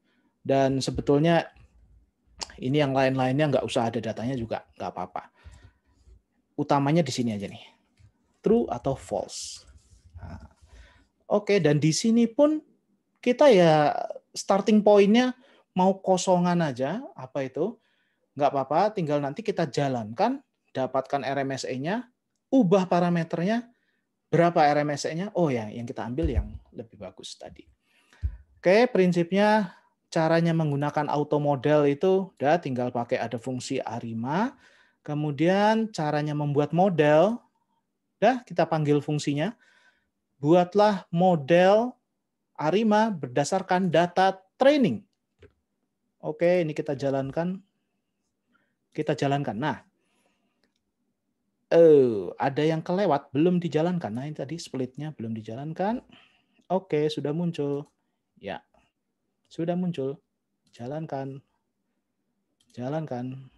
B: dan sebetulnya ini yang lain-lainnya nggak usah ada datanya juga nggak apa-apa utamanya di sini aja nih true atau false. Nah, oke, dan di sini pun kita ya starting point-nya mau kosongan aja, apa itu? Nggak apa-apa, tinggal nanti kita jalankan, dapatkan RMSE-nya, ubah parameternya, berapa RMSE-nya, oh ya, yang kita ambil yang lebih bagus tadi. Oke, prinsipnya caranya menggunakan auto model itu udah tinggal pakai ada fungsi Arima. Kemudian caranya membuat model ya kita panggil fungsinya. Buatlah model Arima berdasarkan data training. Oke, ini kita jalankan. Kita jalankan. Nah, oh, ada yang kelewat, belum dijalankan. Nah, ini tadi splitnya belum dijalankan. Oke, sudah muncul. Ya, sudah muncul. Jalankan. Jalankan.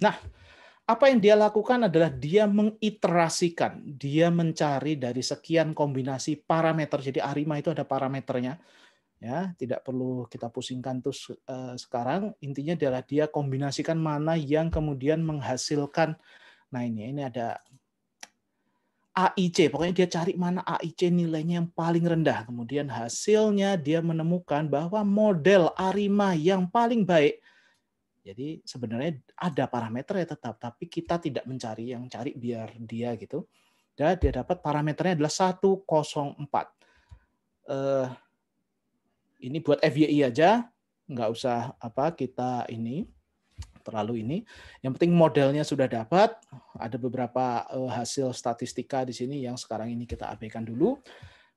B: Nah, apa yang dia lakukan adalah dia mengiterasikan, dia mencari dari sekian kombinasi parameter. Jadi Arima itu ada parameternya. Ya, tidak perlu kita pusingkan terus eh, sekarang. Intinya adalah dia kombinasikan mana yang kemudian menghasilkan. Nah, ini ini ada AIC, pokoknya dia cari mana AIC nilainya yang paling rendah. Kemudian hasilnya dia menemukan bahwa model Arima yang paling baik jadi sebenarnya ada parameter ya tetap, tapi kita tidak mencari yang cari biar dia gitu. Dan dia dapat parameternya adalah 104. Uh, eh, ini buat FYI aja, nggak usah apa kita ini terlalu ini. Yang penting modelnya sudah dapat. Ada beberapa eh, hasil statistika di sini yang sekarang ini kita abaikan dulu.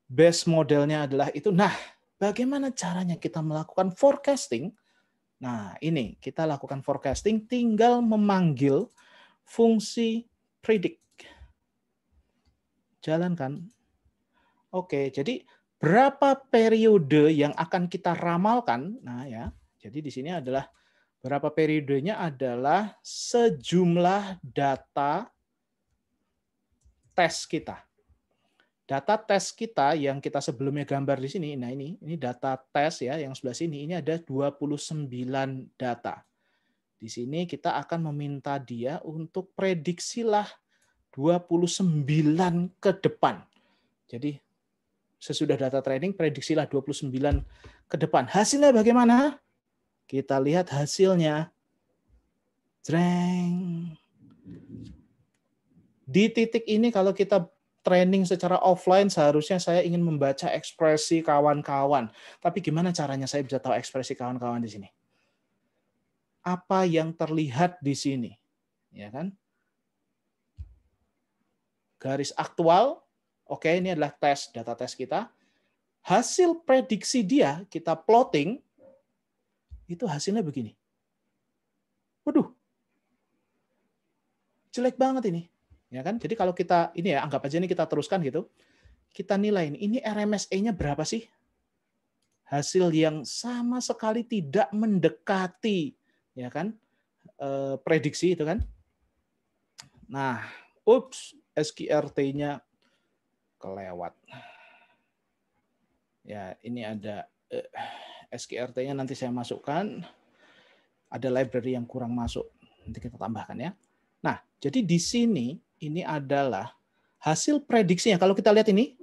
B: Base modelnya adalah itu. Nah, bagaimana caranya kita melakukan forecasting? Nah, ini kita lakukan forecasting tinggal memanggil fungsi predict. Jalankan. Oke, jadi berapa periode yang akan kita ramalkan? Nah, ya. Jadi di sini adalah berapa periodenya adalah sejumlah data tes kita data tes kita yang kita sebelumnya gambar di sini, nah ini ini data tes ya yang sebelah sini ini ada 29 data. Di sini kita akan meminta dia untuk prediksilah 29 ke depan. Jadi sesudah data training prediksilah 29 ke depan. Hasilnya bagaimana? Kita lihat hasilnya. Jreng. Di titik ini kalau kita training secara offline seharusnya saya ingin membaca ekspresi kawan-kawan. Tapi gimana caranya saya bisa tahu ekspresi kawan-kawan di sini? Apa yang terlihat di sini? Ya kan? Garis aktual, oke ini adalah tes data tes kita. Hasil prediksi dia kita plotting itu hasilnya begini. Waduh. Jelek banget ini ya kan? Jadi kalau kita ini ya anggap aja ini kita teruskan gitu, kita nilai ini RMSE-nya berapa sih? Hasil yang sama sekali tidak mendekati, ya kan? E, prediksi itu kan. Nah, ups, SQRT-nya kelewat. Ya, ini ada eh, SQRT-nya nanti saya masukkan. Ada library yang kurang masuk. Nanti kita tambahkan ya. Nah, jadi di sini ini adalah hasil prediksinya. Kalau kita lihat ini,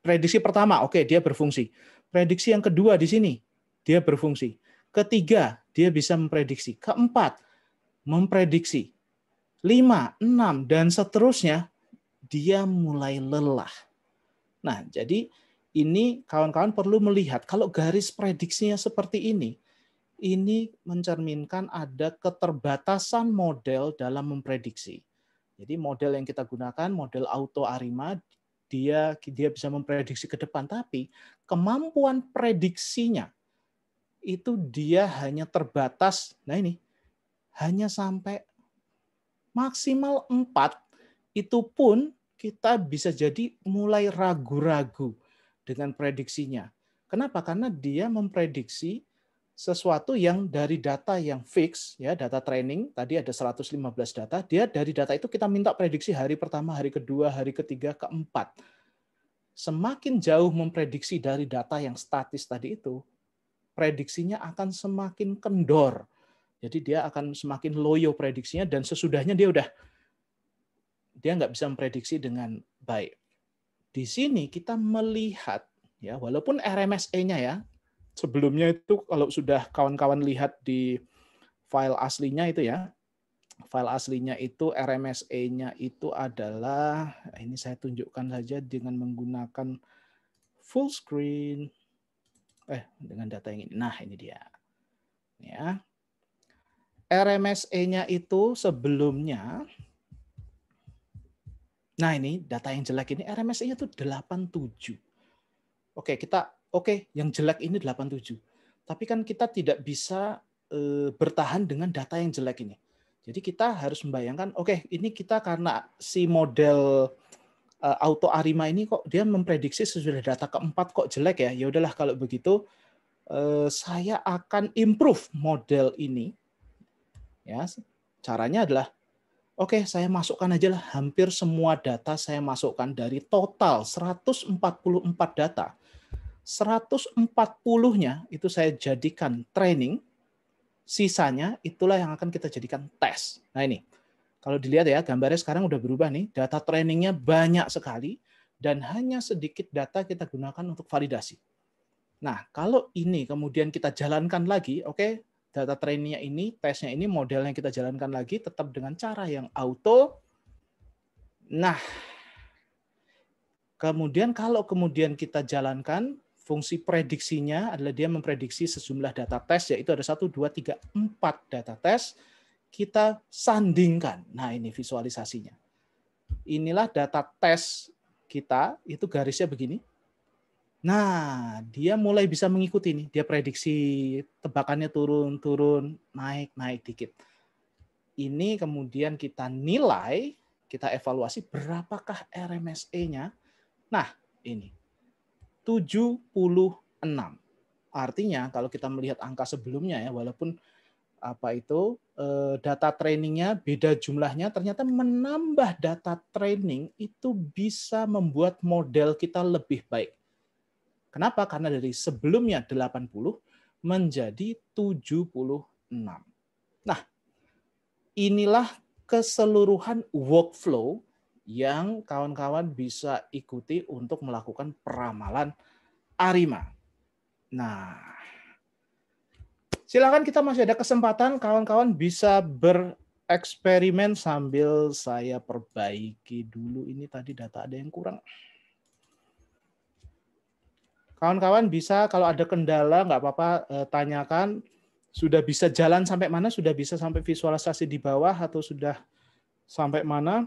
B: prediksi pertama, oke, okay, dia berfungsi. Prediksi yang kedua di sini, dia berfungsi. Ketiga, dia bisa memprediksi. Keempat, memprediksi. Lima, enam, dan seterusnya, dia mulai lelah. Nah, jadi ini kawan-kawan perlu melihat kalau garis prediksinya seperti ini, ini mencerminkan ada keterbatasan model dalam memprediksi. Jadi model yang kita gunakan, model auto arima, dia dia bisa memprediksi ke depan, tapi kemampuan prediksinya itu dia hanya terbatas. Nah ini hanya sampai maksimal 4 itu pun kita bisa jadi mulai ragu-ragu dengan prediksinya. Kenapa? Karena dia memprediksi sesuatu yang dari data yang fix ya data training tadi ada 115 data dia dari data itu kita minta prediksi hari pertama hari kedua hari ketiga keempat semakin jauh memprediksi dari data yang statis tadi itu prediksinya akan semakin kendor jadi dia akan semakin loyo prediksinya dan sesudahnya dia udah dia nggak bisa memprediksi dengan baik di sini kita melihat ya walaupun RMSE-nya ya sebelumnya itu kalau sudah kawan-kawan lihat di file aslinya itu ya, file aslinya itu rmsa nya itu adalah ini saya tunjukkan saja dengan menggunakan full screen eh dengan data yang ini. Nah, ini dia. Ya. RMSE-nya itu sebelumnya Nah, ini data yang jelek ini rmsa nya itu 87. Oke, kita oke okay, yang jelek ini 87. Tapi kan kita tidak bisa eh, bertahan dengan data yang jelek ini. Jadi kita harus membayangkan, oke okay, ini kita karena si model e, auto Arima ini kok dia memprediksi sesudah data keempat kok jelek ya. Ya udahlah kalau begitu eh, saya akan improve model ini. Ya, caranya adalah Oke, okay, saya masukkan aja lah hampir semua data saya masukkan dari total 144 data 140-nya itu saya jadikan training, sisanya itulah yang akan kita jadikan tes. Nah ini, kalau dilihat ya gambarnya sekarang udah berubah nih, data trainingnya banyak sekali dan hanya sedikit data kita gunakan untuk validasi. Nah kalau ini kemudian kita jalankan lagi, oke okay, data trainingnya ini, tesnya ini, modelnya kita jalankan lagi tetap dengan cara yang auto. Nah, kemudian kalau kemudian kita jalankan fungsi prediksinya adalah dia memprediksi sejumlah data tes, yaitu ada 1, 2, 3, 4 data tes, kita sandingkan. Nah ini visualisasinya. Inilah data tes kita, itu garisnya begini. Nah, dia mulai bisa mengikuti ini. Dia prediksi tebakannya turun, turun, naik, naik dikit. Ini kemudian kita nilai, kita evaluasi berapakah RMSE-nya. Nah, ini 76. Artinya kalau kita melihat angka sebelumnya ya walaupun apa itu eh, data trainingnya beda jumlahnya ternyata menambah data training itu bisa membuat model kita lebih baik. Kenapa? Karena dari sebelumnya 80 menjadi 76. Nah, inilah keseluruhan workflow yang kawan-kawan bisa ikuti untuk melakukan peramalan Arima. Nah, silakan kita masih ada kesempatan kawan-kawan bisa bereksperimen sambil saya perbaiki dulu ini tadi data ada yang kurang. Kawan-kawan bisa kalau ada kendala nggak apa-apa eh, tanyakan. Sudah bisa jalan sampai mana? Sudah bisa sampai visualisasi di bawah atau sudah sampai mana?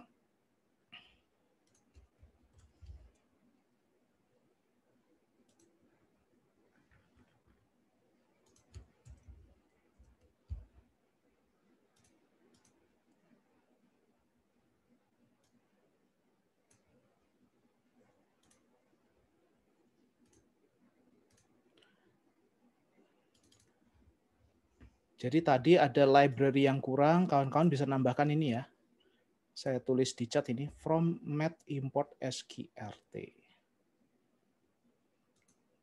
B: Jadi tadi ada library yang kurang, kawan-kawan bisa nambahkan ini ya. Saya tulis di chat ini, from mat import sqrt.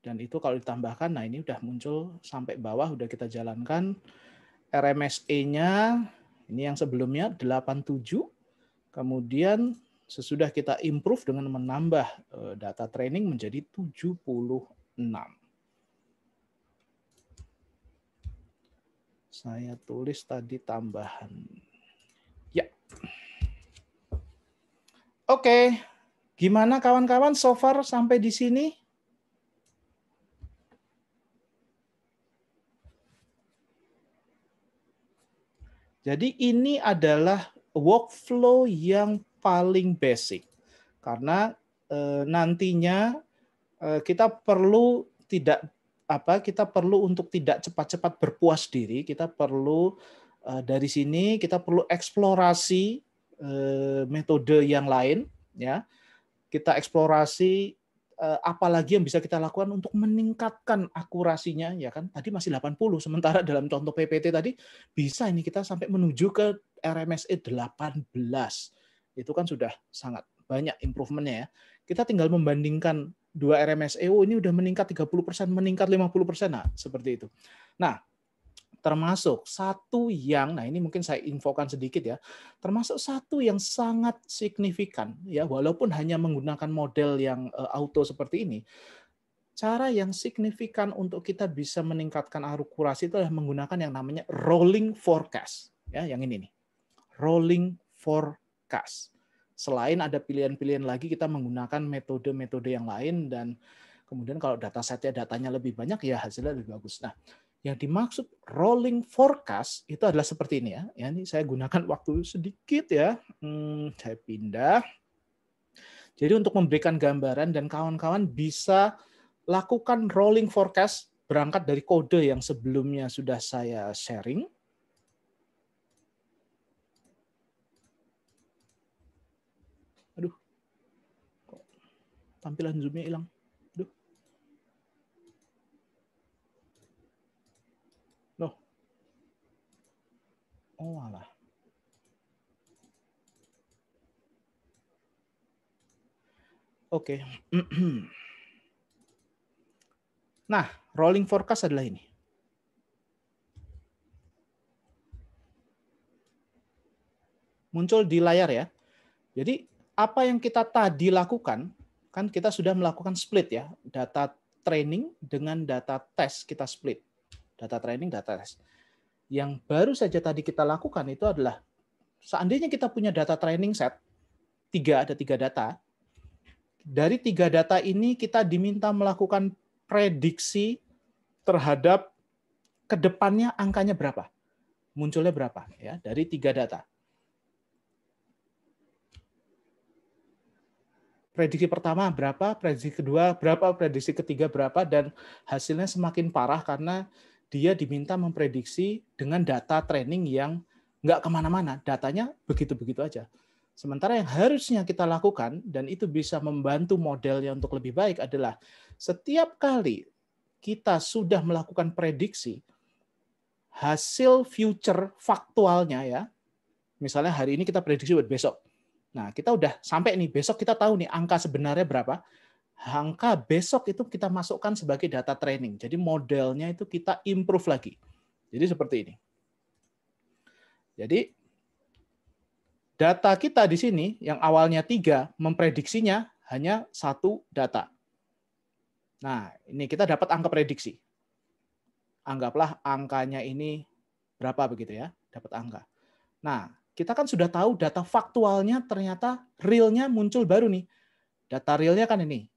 B: Dan itu kalau ditambahkan, nah ini udah muncul sampai bawah, udah kita jalankan. RMSE-nya, ini yang sebelumnya 87. Kemudian sesudah kita improve dengan menambah eh, data training menjadi 76. Saya tulis tadi tambahan. Ya. Oke. Gimana kawan-kawan so far sampai di sini? Jadi ini adalah workflow yang paling basic. Karena eh, nantinya eh, kita perlu tidak apa kita perlu untuk tidak cepat-cepat berpuas diri, kita perlu eh, dari sini kita perlu eksplorasi eh, metode yang lain ya. Kita eksplorasi eh, apalagi yang bisa kita lakukan untuk meningkatkan akurasinya ya kan tadi masih 80 sementara dalam contoh PPT tadi bisa ini kita sampai menuju ke RMSE 18 itu kan sudah sangat banyak improvementnya ya kita tinggal membandingkan dua RMSEO ini udah meningkat 30%, meningkat 50%, nah, seperti itu. Nah, termasuk satu yang nah ini mungkin saya infokan sedikit ya termasuk satu yang sangat signifikan ya walaupun hanya menggunakan model yang eh, auto seperti ini cara yang signifikan untuk kita bisa meningkatkan akurasi itu adalah menggunakan yang namanya rolling forecast ya yang ini nih rolling forecast selain ada pilihan-pilihan lagi kita menggunakan metode-metode yang lain dan kemudian kalau data setnya datanya lebih banyak ya hasilnya lebih bagus. Nah, yang dimaksud rolling forecast itu adalah seperti ini ya. ya ini saya gunakan [laughs] waktu sedikit ya. Hmm, saya pindah. Jadi untuk memberikan gambaran dan kawan-kawan bisa lakukan rolling forecast berangkat dari kode yang sebelumnya sudah saya sharing tampilan zoomnya hilang. Loh. Oh alah. Oke. Okay. [clears throat] nah, rolling forecast adalah ini. Muncul di layar ya. Jadi apa yang kita tadi lakukan kan kita sudah melakukan split ya, data training dengan data test kita split. Data training, data test Yang baru saja tadi kita lakukan itu adalah seandainya kita punya data training set, tiga ada tiga data, dari tiga data ini kita diminta melakukan prediksi terhadap kedepannya angkanya berapa, munculnya berapa ya dari tiga data. prediksi pertama berapa, prediksi kedua berapa, prediksi ketiga berapa, dan hasilnya semakin parah karena dia diminta memprediksi dengan data training yang nggak kemana-mana, datanya begitu-begitu aja. Sementara yang harusnya kita lakukan, dan itu bisa membantu modelnya untuk lebih baik adalah setiap kali kita sudah melakukan prediksi, hasil future faktualnya ya, misalnya hari ini kita prediksi buat besok, Nah, kita udah sampai nih besok kita tahu nih angka sebenarnya berapa. Angka besok itu kita masukkan sebagai data training. Jadi modelnya itu kita improve lagi. Jadi seperti ini. Jadi data kita di sini yang awalnya tiga memprediksinya hanya satu data. Nah, ini kita dapat angka prediksi. Anggaplah angkanya ini berapa begitu ya, dapat angka. Nah, kita kan sudah tahu data faktualnya ternyata realnya muncul baru nih. Data realnya kan ini.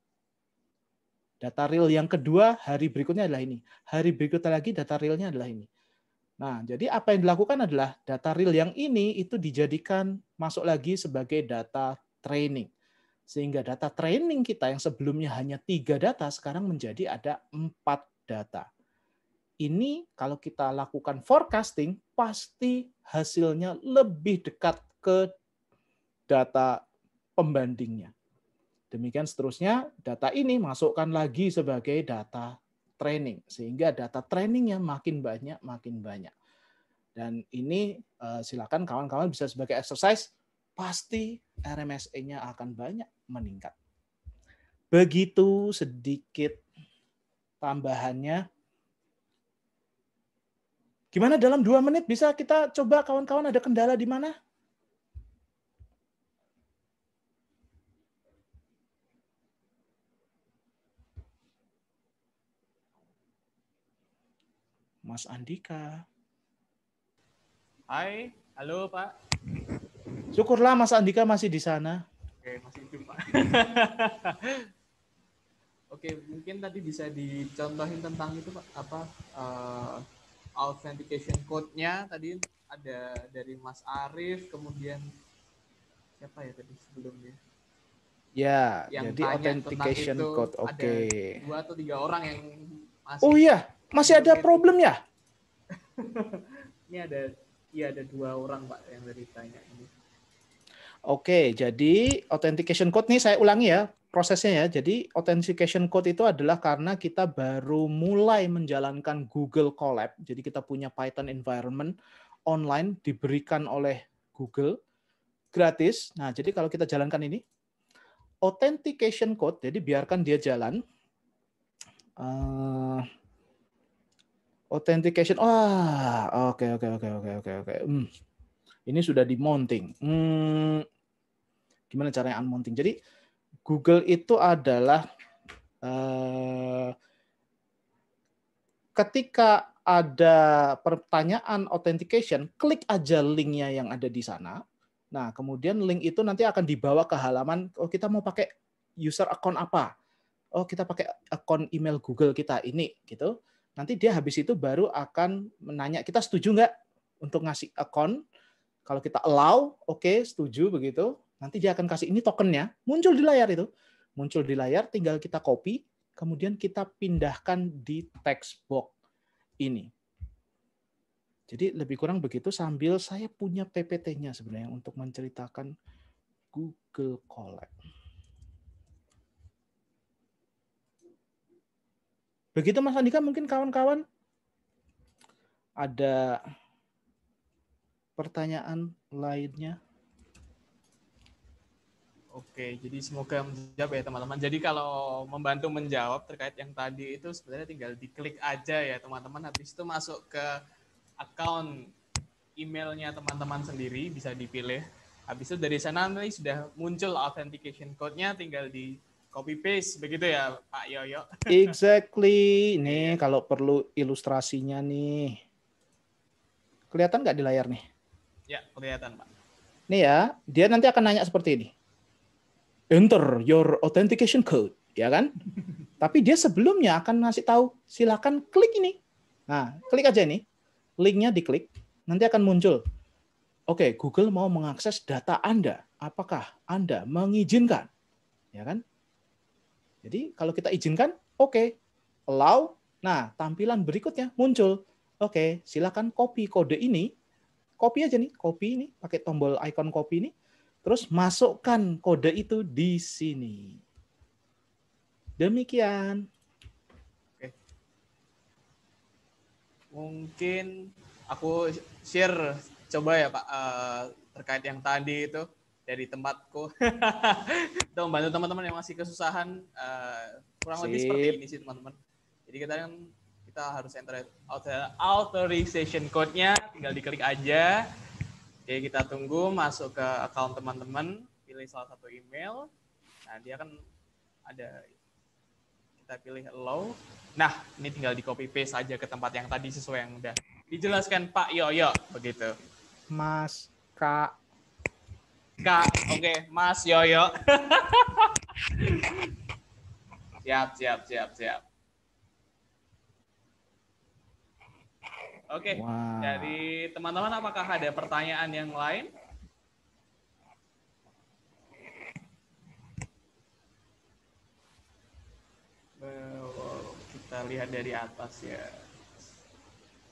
B: Data real yang kedua hari berikutnya adalah ini. Hari berikutnya lagi data realnya adalah ini. Nah, jadi apa yang dilakukan adalah data real yang ini itu dijadikan masuk lagi sebagai data training. Sehingga data training kita yang sebelumnya hanya tiga data, sekarang menjadi ada empat data ini kalau kita lakukan forecasting pasti hasilnya lebih dekat ke data pembandingnya. Demikian seterusnya, data ini masukkan lagi sebagai data training sehingga data trainingnya makin banyak makin banyak. Dan ini eh, silakan kawan-kawan bisa sebagai exercise pasti RMSE-nya akan banyak meningkat. Begitu sedikit tambahannya Gimana dalam dua menit bisa kita coba kawan-kawan ada kendala di mana? Mas Andika.
A: Hai, halo Pak.
B: Syukurlah Mas Andika masih di sana.
A: Oke, masih hidup Pak. [laughs] Oke, mungkin tadi bisa dicontohin tentang itu Pak, apa uh, authentication code-nya tadi ada dari Mas Arif, kemudian siapa ya tadi sebelumnya?
B: Ya, yang jadi authentication itu, code. Oke. Okay.
A: Dua atau tiga orang yang masih
B: Oh iya, masih ada problem ya?
A: [laughs] ini ada iya ada dua orang Pak yang dari tanya ini.
B: Oke, jadi authentication code nih saya ulangi ya prosesnya ya. Jadi authentication code itu adalah karena kita baru mulai menjalankan Google Colab. Jadi kita punya Python environment online diberikan oleh Google gratis. Nah, jadi kalau kita jalankan ini authentication code, jadi biarkan dia jalan. Uh, authentication. Wah, oh, oke okay, oke okay, oke okay, oke oke oke. Hmm ini sudah di mounting. Hmm, gimana caranya unmounting? Jadi Google itu adalah uh, ketika ada pertanyaan authentication, klik aja linknya yang ada di sana. Nah, kemudian link itu nanti akan dibawa ke halaman, oh kita mau pakai user account apa? Oh kita pakai account email Google kita ini, gitu. Nanti dia habis itu baru akan menanya, kita setuju nggak untuk ngasih account kalau kita allow, oke, okay, setuju begitu. Nanti dia akan kasih ini tokennya, muncul di layar itu. Muncul di layar, tinggal kita copy, kemudian kita pindahkan di text box ini. Jadi lebih kurang begitu sambil saya punya PPT-nya sebenarnya untuk menceritakan Google Collect. Begitu Mas Andika, mungkin kawan-kawan ada pertanyaan lainnya?
A: Oke, jadi semoga menjawab ya teman-teman. Jadi kalau membantu menjawab terkait yang tadi itu sebenarnya tinggal diklik aja ya teman-teman. Habis itu masuk ke akun emailnya teman-teman sendiri bisa dipilih. Habis itu dari sana nanti sudah muncul authentication code-nya tinggal di copy paste begitu ya Pak Yoyo. [laughs]
B: Exactly. Nih kalau perlu ilustrasinya nih. Kelihatan nggak di layar nih?
A: Ya, kelihatan, Pak.
B: Ini ya, dia nanti akan nanya seperti ini. Enter your authentication code, ya kan? [laughs] Tapi dia sebelumnya akan ngasih tahu, silakan klik ini. Nah, klik aja ini. Linknya diklik, nanti akan muncul. Oke, okay, Google mau mengakses data Anda. Apakah Anda mengizinkan? Ya kan? Jadi kalau kita izinkan, oke, okay. allow. Nah, tampilan berikutnya muncul. Oke, okay, silakan copy kode ini copy aja nih, copy ini pakai tombol icon copy ini, terus masukkan kode itu di sini. Demikian.
A: Oke. Mungkin aku share coba ya Pak eh, terkait yang tadi itu dari tempatku. [laughs] Tuh bantu teman-teman yang masih kesusahan eh, kurang Sip. lebih seperti ini sih teman-teman. Jadi kita kan kita harus enter authorization code-nya tinggal diklik aja. Oke, kita tunggu masuk ke account teman-teman, pilih salah satu email. Nah, dia kan ada kita pilih allow. Nah, ini tinggal di copy paste aja ke tempat yang tadi sesuai yang udah dijelaskan Pak Yoyo begitu.
B: Mas Kak
A: Kak, oke, okay. Mas Yoyo. [laughs] siap, siap, siap, siap. Oke, okay. wow. jadi teman-teman apakah ada pertanyaan yang lain? kita lihat dari atas ya.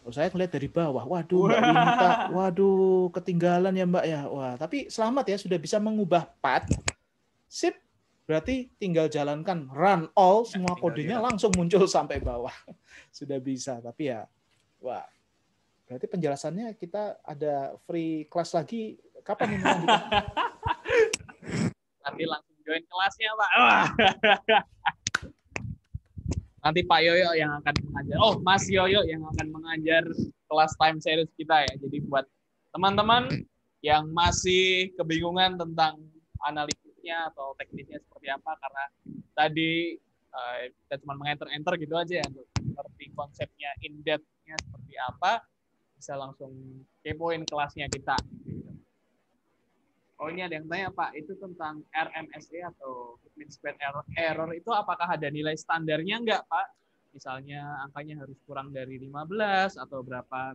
B: Oh, saya melihat dari bawah. Waduh, Mbak Winta. Waduh, ketinggalan ya Mbak ya. Wah, tapi selamat ya sudah bisa mengubah pad. Sip. Berarti tinggal jalankan run all semua kodenya langsung muncul sampai bawah. [laughs] Sudah bisa, tapi ya wah Berarti penjelasannya kita ada free kelas lagi kapan ini [laughs]
A: Nanti langsung join kelasnya, Pak. Nanti Pak Yoyo yang akan mengajar. Oh, Mas Yoyo yang akan mengajar kelas time series kita ya. Jadi buat teman-teman yang masih kebingungan tentang analisisnya atau teknisnya seperti apa karena tadi uh, kita cuma mengenter-enter gitu aja ya untuk mengerti konsepnya in depth-nya seperti apa bisa langsung kepoin kelasnya kita. Oh ini ada yang tanya Pak, itu tentang RMSE atau mean square error. error itu apakah ada nilai standarnya enggak Pak? Misalnya angkanya harus kurang dari 15 atau berapa?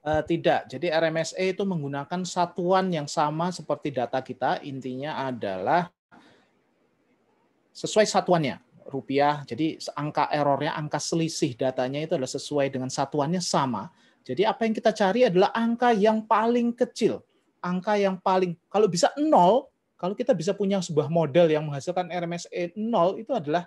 B: Eh, tidak. Jadi RMSE itu menggunakan satuan yang sama seperti data kita. Intinya adalah sesuai satuannya rupiah. Jadi angka errornya, angka selisih datanya itu adalah sesuai dengan satuannya sama jadi apa yang kita cari adalah angka yang paling kecil, angka yang paling kalau bisa nol, kalau kita bisa punya sebuah model yang menghasilkan RMSE nol itu adalah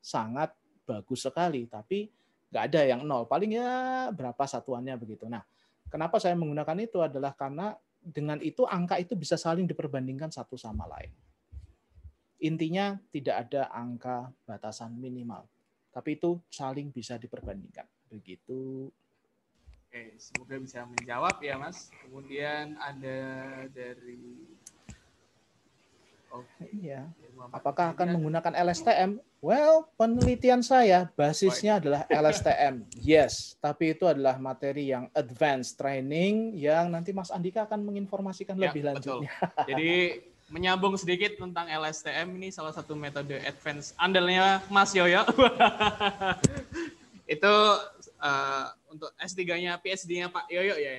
B: sangat bagus sekali. Tapi nggak ada yang nol, paling ya berapa satuannya begitu. Nah, kenapa saya menggunakan itu adalah karena dengan itu angka itu bisa saling diperbandingkan satu sama lain. Intinya tidak ada angka batasan minimal, tapi itu saling bisa diperbandingkan. Begitu
A: Oke, semoga bisa menjawab ya, Mas. Kemudian ada dari Oke.
B: Ya. Apakah akan menggunakan LSTM? Well, penelitian saya basisnya adalah LSTM. [laughs] Yes, tapi itu adalah materi yang advanced training yang nanti Mas Andika akan menginformasikan ya, lebih lanjut.
A: [laughs] Jadi menyambung sedikit tentang LSTM ini salah satu metode advance andalnya Mas Yoyo. [laughs] itu uh, untuk S3-nya, PSD-nya Pak Yoyo ya.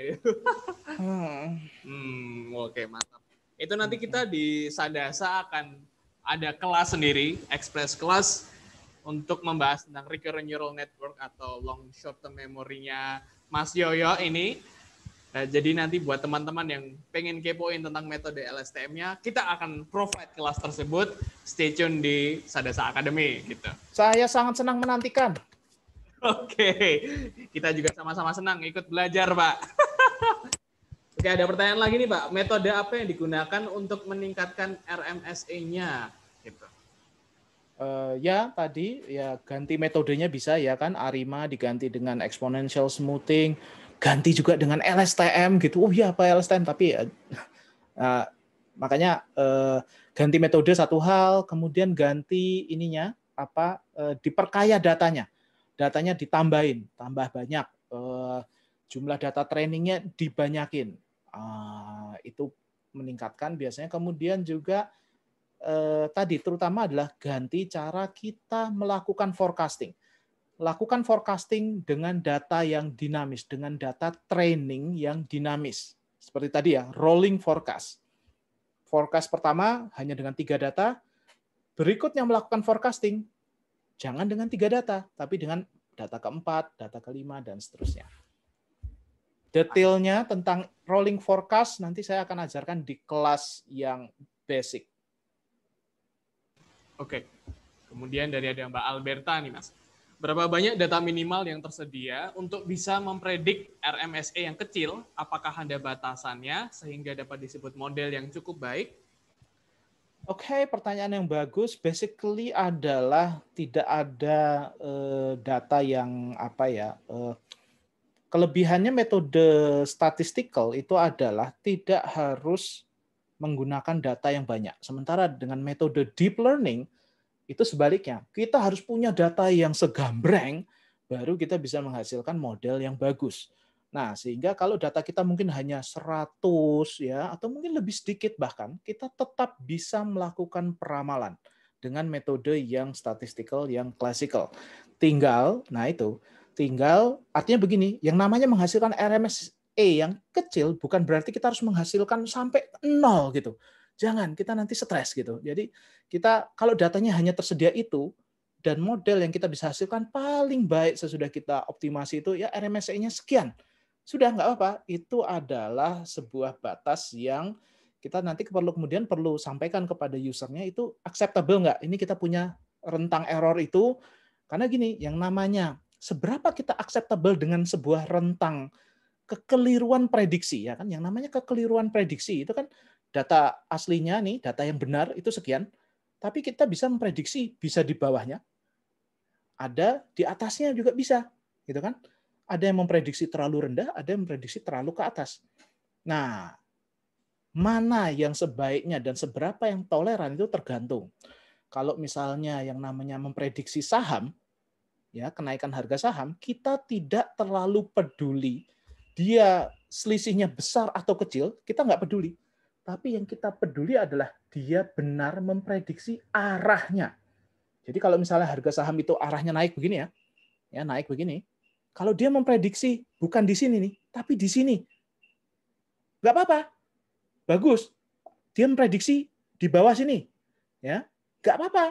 A: hmm, hmm oke okay, mantap. Itu nanti kita hmm. di Sadasa akan ada kelas sendiri, express kelas untuk membahas tentang recurrent neural network atau long short term memory-nya Mas Yoyo ini. Nah, jadi nanti buat teman-teman yang pengen kepoin tentang metode LSTM-nya, kita akan provide kelas tersebut. Stay tune di Sadasa Academy gitu. Saya sangat senang menantikan. [laughs] Oke, kita juga sama-sama senang ikut belajar, Pak. [laughs] Oke, ada pertanyaan lagi nih, Pak. Metode apa yang digunakan untuk meningkatkan RMSE-nya? Gitu. Uh, ya tadi
B: ya ganti metodenya bisa ya kan Arima diganti dengan exponential smoothing, ganti juga dengan LSTM gitu. Oh iya apa LSTM tapi uh, [laughs] makanya uh, ganti metode satu hal, kemudian ganti ininya apa uh, diperkaya datanya datanya ditambahin, tambah banyak. Eh, jumlah data trainingnya dibanyakin. Ah, itu meningkatkan biasanya. Kemudian juga eh, tadi terutama adalah ganti cara kita melakukan forecasting. Lakukan forecasting dengan data yang dinamis, dengan data training yang dinamis. Seperti tadi ya, rolling forecast. Forecast pertama hanya dengan tiga data, berikutnya melakukan forecasting Jangan dengan tiga data, tapi dengan data keempat, data kelima, dan seterusnya. Detailnya tentang rolling forecast nanti saya akan ajarkan di kelas yang
A: basic. Oke, kemudian dari ada Mbak Alberta nih Mas. Berapa banyak data minimal yang tersedia untuk bisa mempredik RMSE yang kecil? Apakah ada batasannya sehingga dapat disebut model yang cukup baik?
B: okay, pertanyaan yang bagus. Basically adalah tidak ada uh, data yang apa ya. Uh, kelebihannya metode statistical itu adalah tidak harus menggunakan data yang banyak. Sementara dengan metode deep learning itu sebaliknya. Kita harus punya data yang segambreng baru kita bisa menghasilkan model yang bagus. Nah, sehingga kalau data kita mungkin hanya 100 ya atau mungkin lebih sedikit bahkan, kita tetap bisa melakukan peramalan dengan metode yang statistical yang classical. Tinggal, nah itu, tinggal artinya begini, yang namanya menghasilkan RMS E yang kecil bukan berarti kita harus menghasilkan sampai nol gitu. Jangan, kita nanti stres gitu. Jadi kita kalau datanya hanya tersedia itu, dan model yang kita bisa hasilkan paling baik sesudah kita optimasi itu ya RMSE-nya sekian. Sudah nggak apa-apa, itu adalah sebuah batas yang kita nanti perlu kemudian perlu sampaikan kepada usernya itu acceptable nggak? Ini kita punya rentang error itu karena gini, yang namanya seberapa kita acceptable dengan sebuah rentang kekeliruan prediksi ya kan yang namanya kekeliruan prediksi itu kan data aslinya nih data yang benar itu sekian tapi kita bisa memprediksi bisa di bawahnya ada di atasnya juga bisa gitu kan ada yang memprediksi terlalu rendah, ada yang memprediksi terlalu ke atas. Nah, mana yang sebaiknya dan seberapa yang toleran itu tergantung. Kalau misalnya yang namanya memprediksi saham, ya kenaikan harga saham, kita tidak terlalu peduli dia selisihnya besar atau kecil, kita nggak peduli. Tapi yang kita peduli adalah dia benar memprediksi arahnya. Jadi kalau misalnya harga saham itu arahnya naik begini ya, ya naik begini, kalau dia memprediksi bukan di sini nih, tapi di sini. Enggak apa-apa. Bagus. Dia memprediksi di bawah sini. Ya, Enggak apa-apa.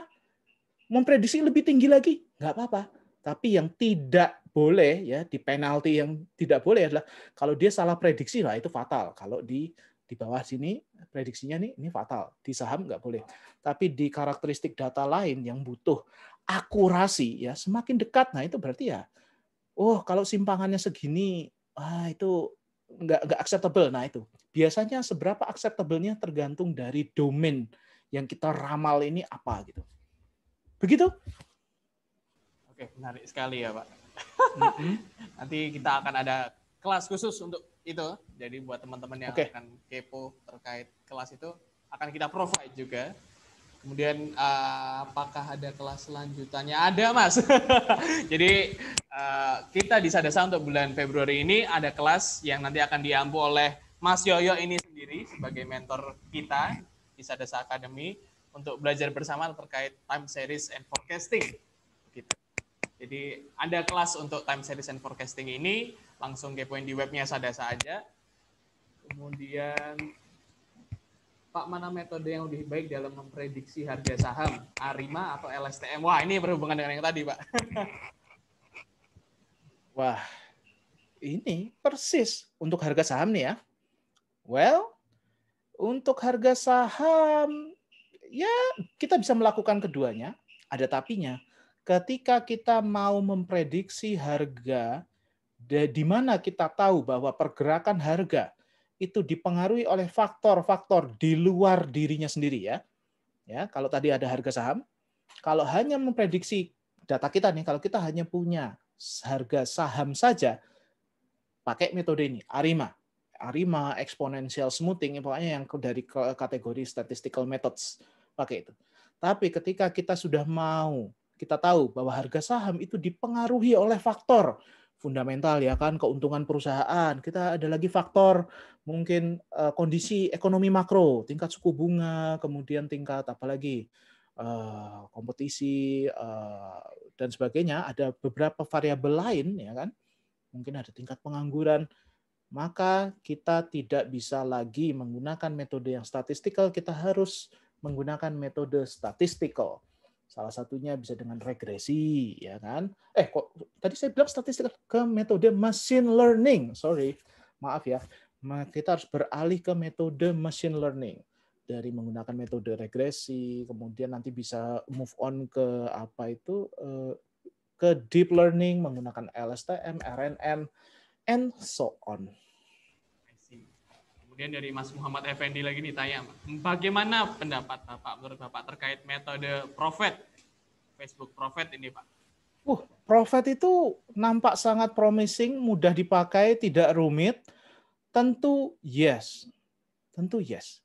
B: Memprediksi lebih tinggi lagi, enggak apa-apa. Tapi yang tidak boleh ya di penalti yang tidak boleh adalah kalau dia salah prediksi lah itu fatal. Kalau di di bawah sini prediksinya nih ini fatal. Di saham enggak boleh. Tapi di karakteristik data lain yang butuh akurasi ya semakin dekat nah itu berarti ya oh kalau simpangannya segini, ah itu nggak nggak acceptable. Nah itu biasanya seberapa acceptablenya tergantung dari domain yang kita ramal ini apa gitu. Begitu?
A: Oke, menarik sekali ya Pak. [laughs] Nanti kita akan ada kelas khusus untuk itu. Jadi buat teman-teman yang okay. akan kepo terkait kelas itu akan kita provide juga Kemudian uh, apakah ada kelas selanjutannya? Ada mas. [laughs] Jadi uh, kita di Sadasa untuk bulan Februari ini ada kelas yang nanti akan diampu oleh Mas Yoyo ini sendiri sebagai mentor kita di Sadasa Academy untuk belajar bersama terkait time series and forecasting. Gitu. Jadi ada kelas untuk time series and forecasting ini langsung kepoin di webnya Sadasa aja. Kemudian Pak mana metode yang lebih baik dalam memprediksi harga saham Arima atau LSTM? Wah ini berhubungan dengan yang tadi Pak.
B: [laughs] Wah ini persis untuk harga saham nih ya. Well untuk harga saham ya kita bisa melakukan keduanya. Ada tapinya. Ketika kita mau memprediksi harga, di mana kita tahu bahwa pergerakan harga itu dipengaruhi oleh faktor-faktor di luar dirinya sendiri ya. Ya, kalau tadi ada harga saham, kalau hanya memprediksi data kita nih, kalau kita hanya punya harga saham saja, pakai metode ini, ARIMA. ARIMA, exponential smoothing, pokoknya yang dari kategori statistical methods, pakai itu. Tapi ketika kita sudah mau, kita tahu bahwa harga saham itu dipengaruhi oleh faktor fundamental ya kan keuntungan perusahaan kita ada lagi faktor mungkin uh, kondisi ekonomi makro tingkat suku bunga kemudian tingkat apalagi uh, eh, kompetisi uh, dan sebagainya ada beberapa variabel lain ya kan mungkin ada tingkat pengangguran maka kita tidak bisa lagi menggunakan metode yang statistical kita harus menggunakan metode statistical Salah satunya bisa dengan regresi, ya kan? Eh, kok tadi saya bilang statistik ke metode machine learning. Sorry, maaf ya. Kita harus beralih ke metode machine learning dari menggunakan metode regresi, kemudian nanti bisa move on ke apa itu eh, ke deep learning menggunakan LSTM, RNN, and so on.
A: Kemudian dari Mas Muhammad Effendi lagi nih tanya, bagaimana pendapat Bapak menurut Bapak terkait metode profit Facebook profit ini Pak?
B: Uh, profit itu nampak sangat promising, mudah dipakai, tidak rumit. Tentu yes. Tentu yes.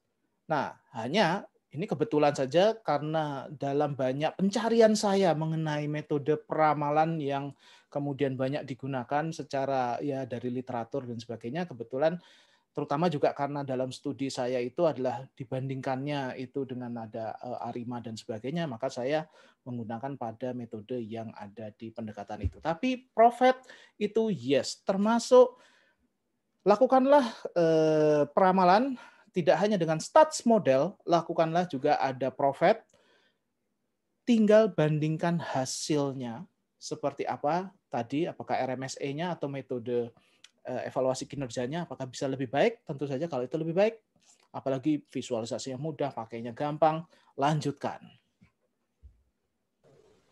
B: Nah, hanya ini kebetulan saja karena dalam banyak pencarian saya mengenai metode peramalan yang kemudian banyak digunakan secara ya dari literatur dan sebagainya, kebetulan terutama juga karena dalam studi saya itu adalah dibandingkannya itu dengan ada eh, arima dan sebagainya, maka saya menggunakan pada metode yang ada di pendekatan itu. Tapi profit itu yes, termasuk lakukanlah eh, peramalan tidak hanya dengan stats model, lakukanlah juga ada profit. Tinggal bandingkan hasilnya seperti apa tadi, apakah RMSE-nya atau metode Eh, evaluasi kinerjanya apakah bisa lebih baik? Tentu saja kalau itu lebih baik, apalagi visualisasinya mudah, pakainya gampang, lanjutkan.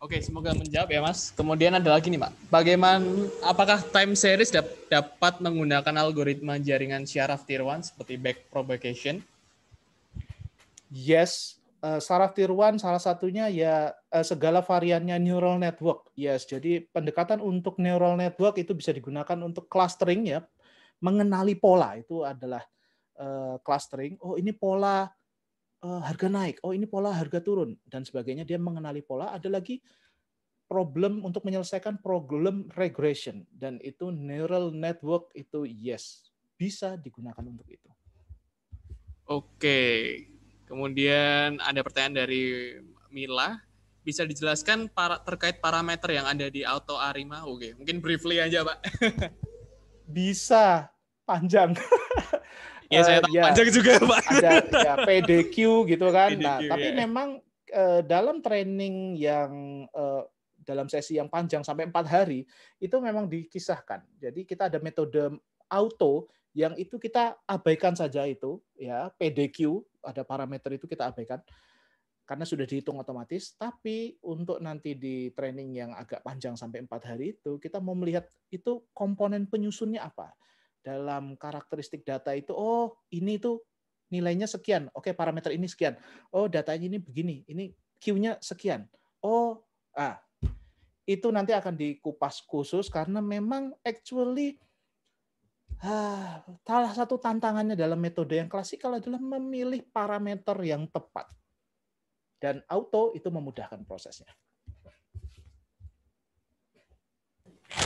A: Oke, semoga menjawab ya Mas. Kemudian ada lagi nih Pak, bagaimana, apakah time series dapat menggunakan algoritma jaringan syaraf tier seperti back propagation? Yes,
B: Eh, saraf tiruan salah satunya ya eh, segala variannya neural network. Yes, jadi pendekatan untuk neural network itu bisa digunakan untuk clustering ya, mengenali pola itu adalah eh, clustering. Oh, ini pola harga naik, oh ini pola harga turun dan sebagainya. Dia mengenali pola. Ada lagi problem untuk menyelesaikan problem regression dan itu neural network itu yes, bisa digunakan untuk itu.
A: Oke, Kemudian ada pertanyaan dari Mila, bisa dijelaskan para, terkait parameter yang ada di auto Arima? Oke, mungkin briefly aja, Pak. [laughs]
B: bisa, panjang.
A: [laughs] ya, saya eh, tahu uh, ya, panjang juga, Pak. Ada ya, PDQ
B: gitu kan. PDQ, nah, ya. tapi memang uh, dalam training yang uh, dalam sesi yang panjang sampai empat hari itu memang dikisahkan. Jadi kita ada metode auto yang itu kita abaikan saja itu ya PDQ ada parameter itu kita abaikan karena sudah dihitung otomatis. Tapi untuk nanti di training yang agak panjang sampai empat hari itu, kita mau melihat itu komponen penyusunnya apa dalam karakteristik data itu. Oh, ini tuh nilainya sekian. Oke, parameter ini sekian. Oh, datanya ini begini. Ini Q-nya sekian. Oh, ah, itu nanti akan dikupas khusus karena memang actually Ah, salah satu tantangannya dalam metode yang klasikal adalah memilih parameter yang tepat. Dan auto itu memudahkan prosesnya.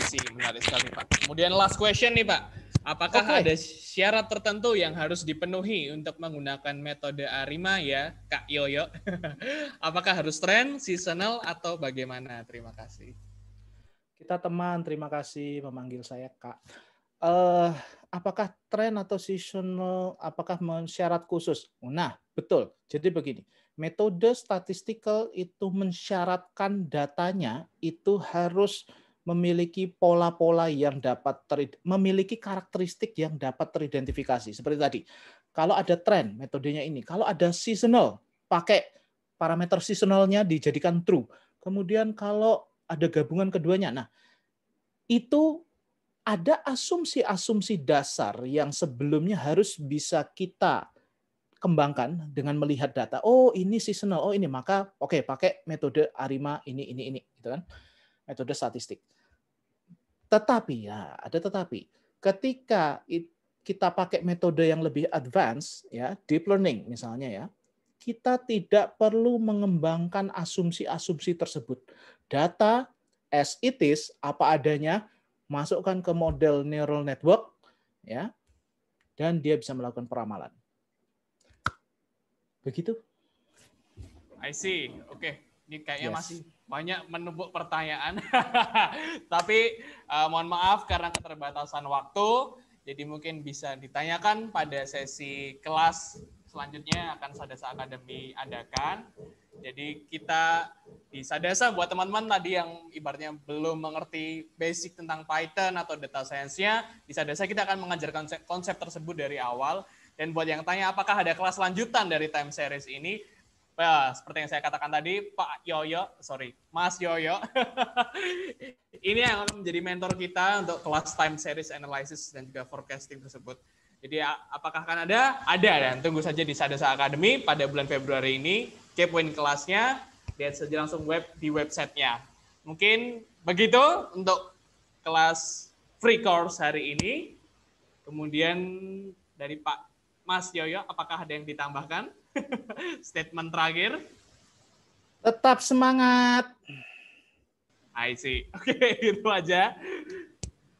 A: Sih, menarik sekali Pak. Kemudian last question nih Pak. Apakah okay. ada syarat tertentu yang harus dipenuhi untuk menggunakan metode Arima ya, Kak Yoyo? [laughs] Apakah harus tren, seasonal, atau bagaimana? Terima kasih.
B: Kita teman, terima kasih memanggil saya Kak uh, apakah tren atau seasonal apakah mensyarat khusus? Nah, betul. Jadi begini, metode statistical itu mensyaratkan datanya itu harus memiliki pola-pola yang dapat ter, memiliki karakteristik yang dapat teridentifikasi seperti tadi. Kalau ada tren, metodenya ini. Kalau ada seasonal, pakai parameter seasonalnya dijadikan true. Kemudian kalau ada gabungan keduanya, nah itu ada asumsi-asumsi dasar yang sebelumnya harus bisa kita kembangkan dengan melihat data. Oh, ini seasonal. Oh, ini maka oke okay, pakai metode Arima ini ini ini gitu kan. Metode statistik. Tetapi ya, ada tetapi. Ketika kita pakai metode yang lebih advance ya, deep learning misalnya ya, kita tidak perlu mengembangkan asumsi-asumsi tersebut. Data as it is apa adanya masukkan ke model neural network ya dan dia bisa melakukan peramalan.
A: Begitu. I see. Oke, okay. ini kayaknya yes. masih banyak menumpuk pertanyaan. [laughs] Tapi uh, mohon maaf karena keterbatasan waktu, jadi mungkin bisa ditanyakan pada sesi kelas selanjutnya akan Sadasa Academy adakan. Jadi kita bisa Sadasa buat teman-teman tadi yang ibaratnya belum mengerti basic tentang Python atau data science-nya, di Sadasa kita akan mengajar konsep, tersebut dari awal. Dan buat yang tanya apakah ada kelas lanjutan dari time series ini, well, ya, seperti yang saya katakan tadi, Pak Yoyo, sorry, Mas Yoyo, [laughs] ini yang menjadi mentor kita untuk kelas time series analysis dan juga forecasting tersebut. Jadi apakah akan ada? Ada dan tunggu saja di Sadasa Academy pada bulan Februari ini. Kepoin kelasnya, lihat saja langsung web di websitenya. Mungkin begitu untuk kelas free course hari ini. Kemudian dari Pak Mas Yoyo, apakah ada yang ditambahkan? [laughs] Statement terakhir.
B: Tetap semangat.
A: I see. [laughs] Oke, okay, itu aja.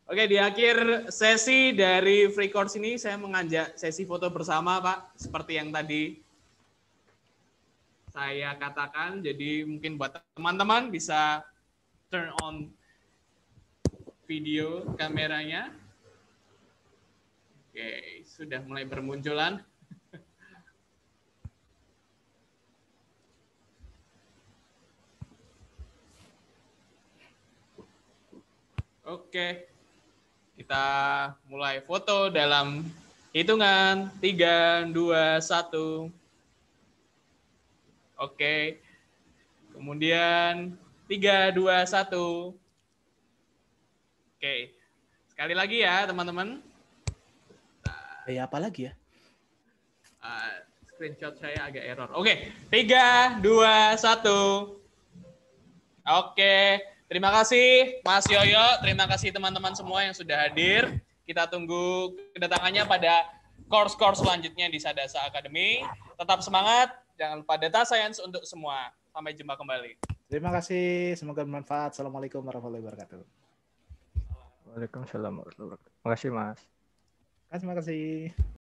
A: Oke, di akhir sesi dari Free Course ini saya mengajak sesi foto bersama, Pak. Seperti yang tadi saya katakan, jadi mungkin buat teman-teman bisa turn on video kameranya. Oke, sudah mulai bermunculan. Oke. Kita mulai foto dalam hitungan 3, 2, 1. Oke. Kemudian 3, 2, 1. Oke. Sekali lagi ya, teman-teman.
B: Eh, apa lagi ya?
A: Uh, screenshot saya agak error. Oke, tiga, dua, satu. Oke. Terima kasih Mas Yoyo, terima kasih teman-teman semua yang sudah hadir. Kita tunggu kedatangannya pada course-course selanjutnya di Sadasa Academy. Tetap semangat, jangan lupa data science untuk semua. Sampai jumpa kembali.
B: Terima kasih, semoga bermanfaat. Assalamualaikum warahmatullahi wabarakatuh.
A: Waalaikumsalam warahmatullahi wabarakatuh. Terima kasih Mas.
B: Terima kasih.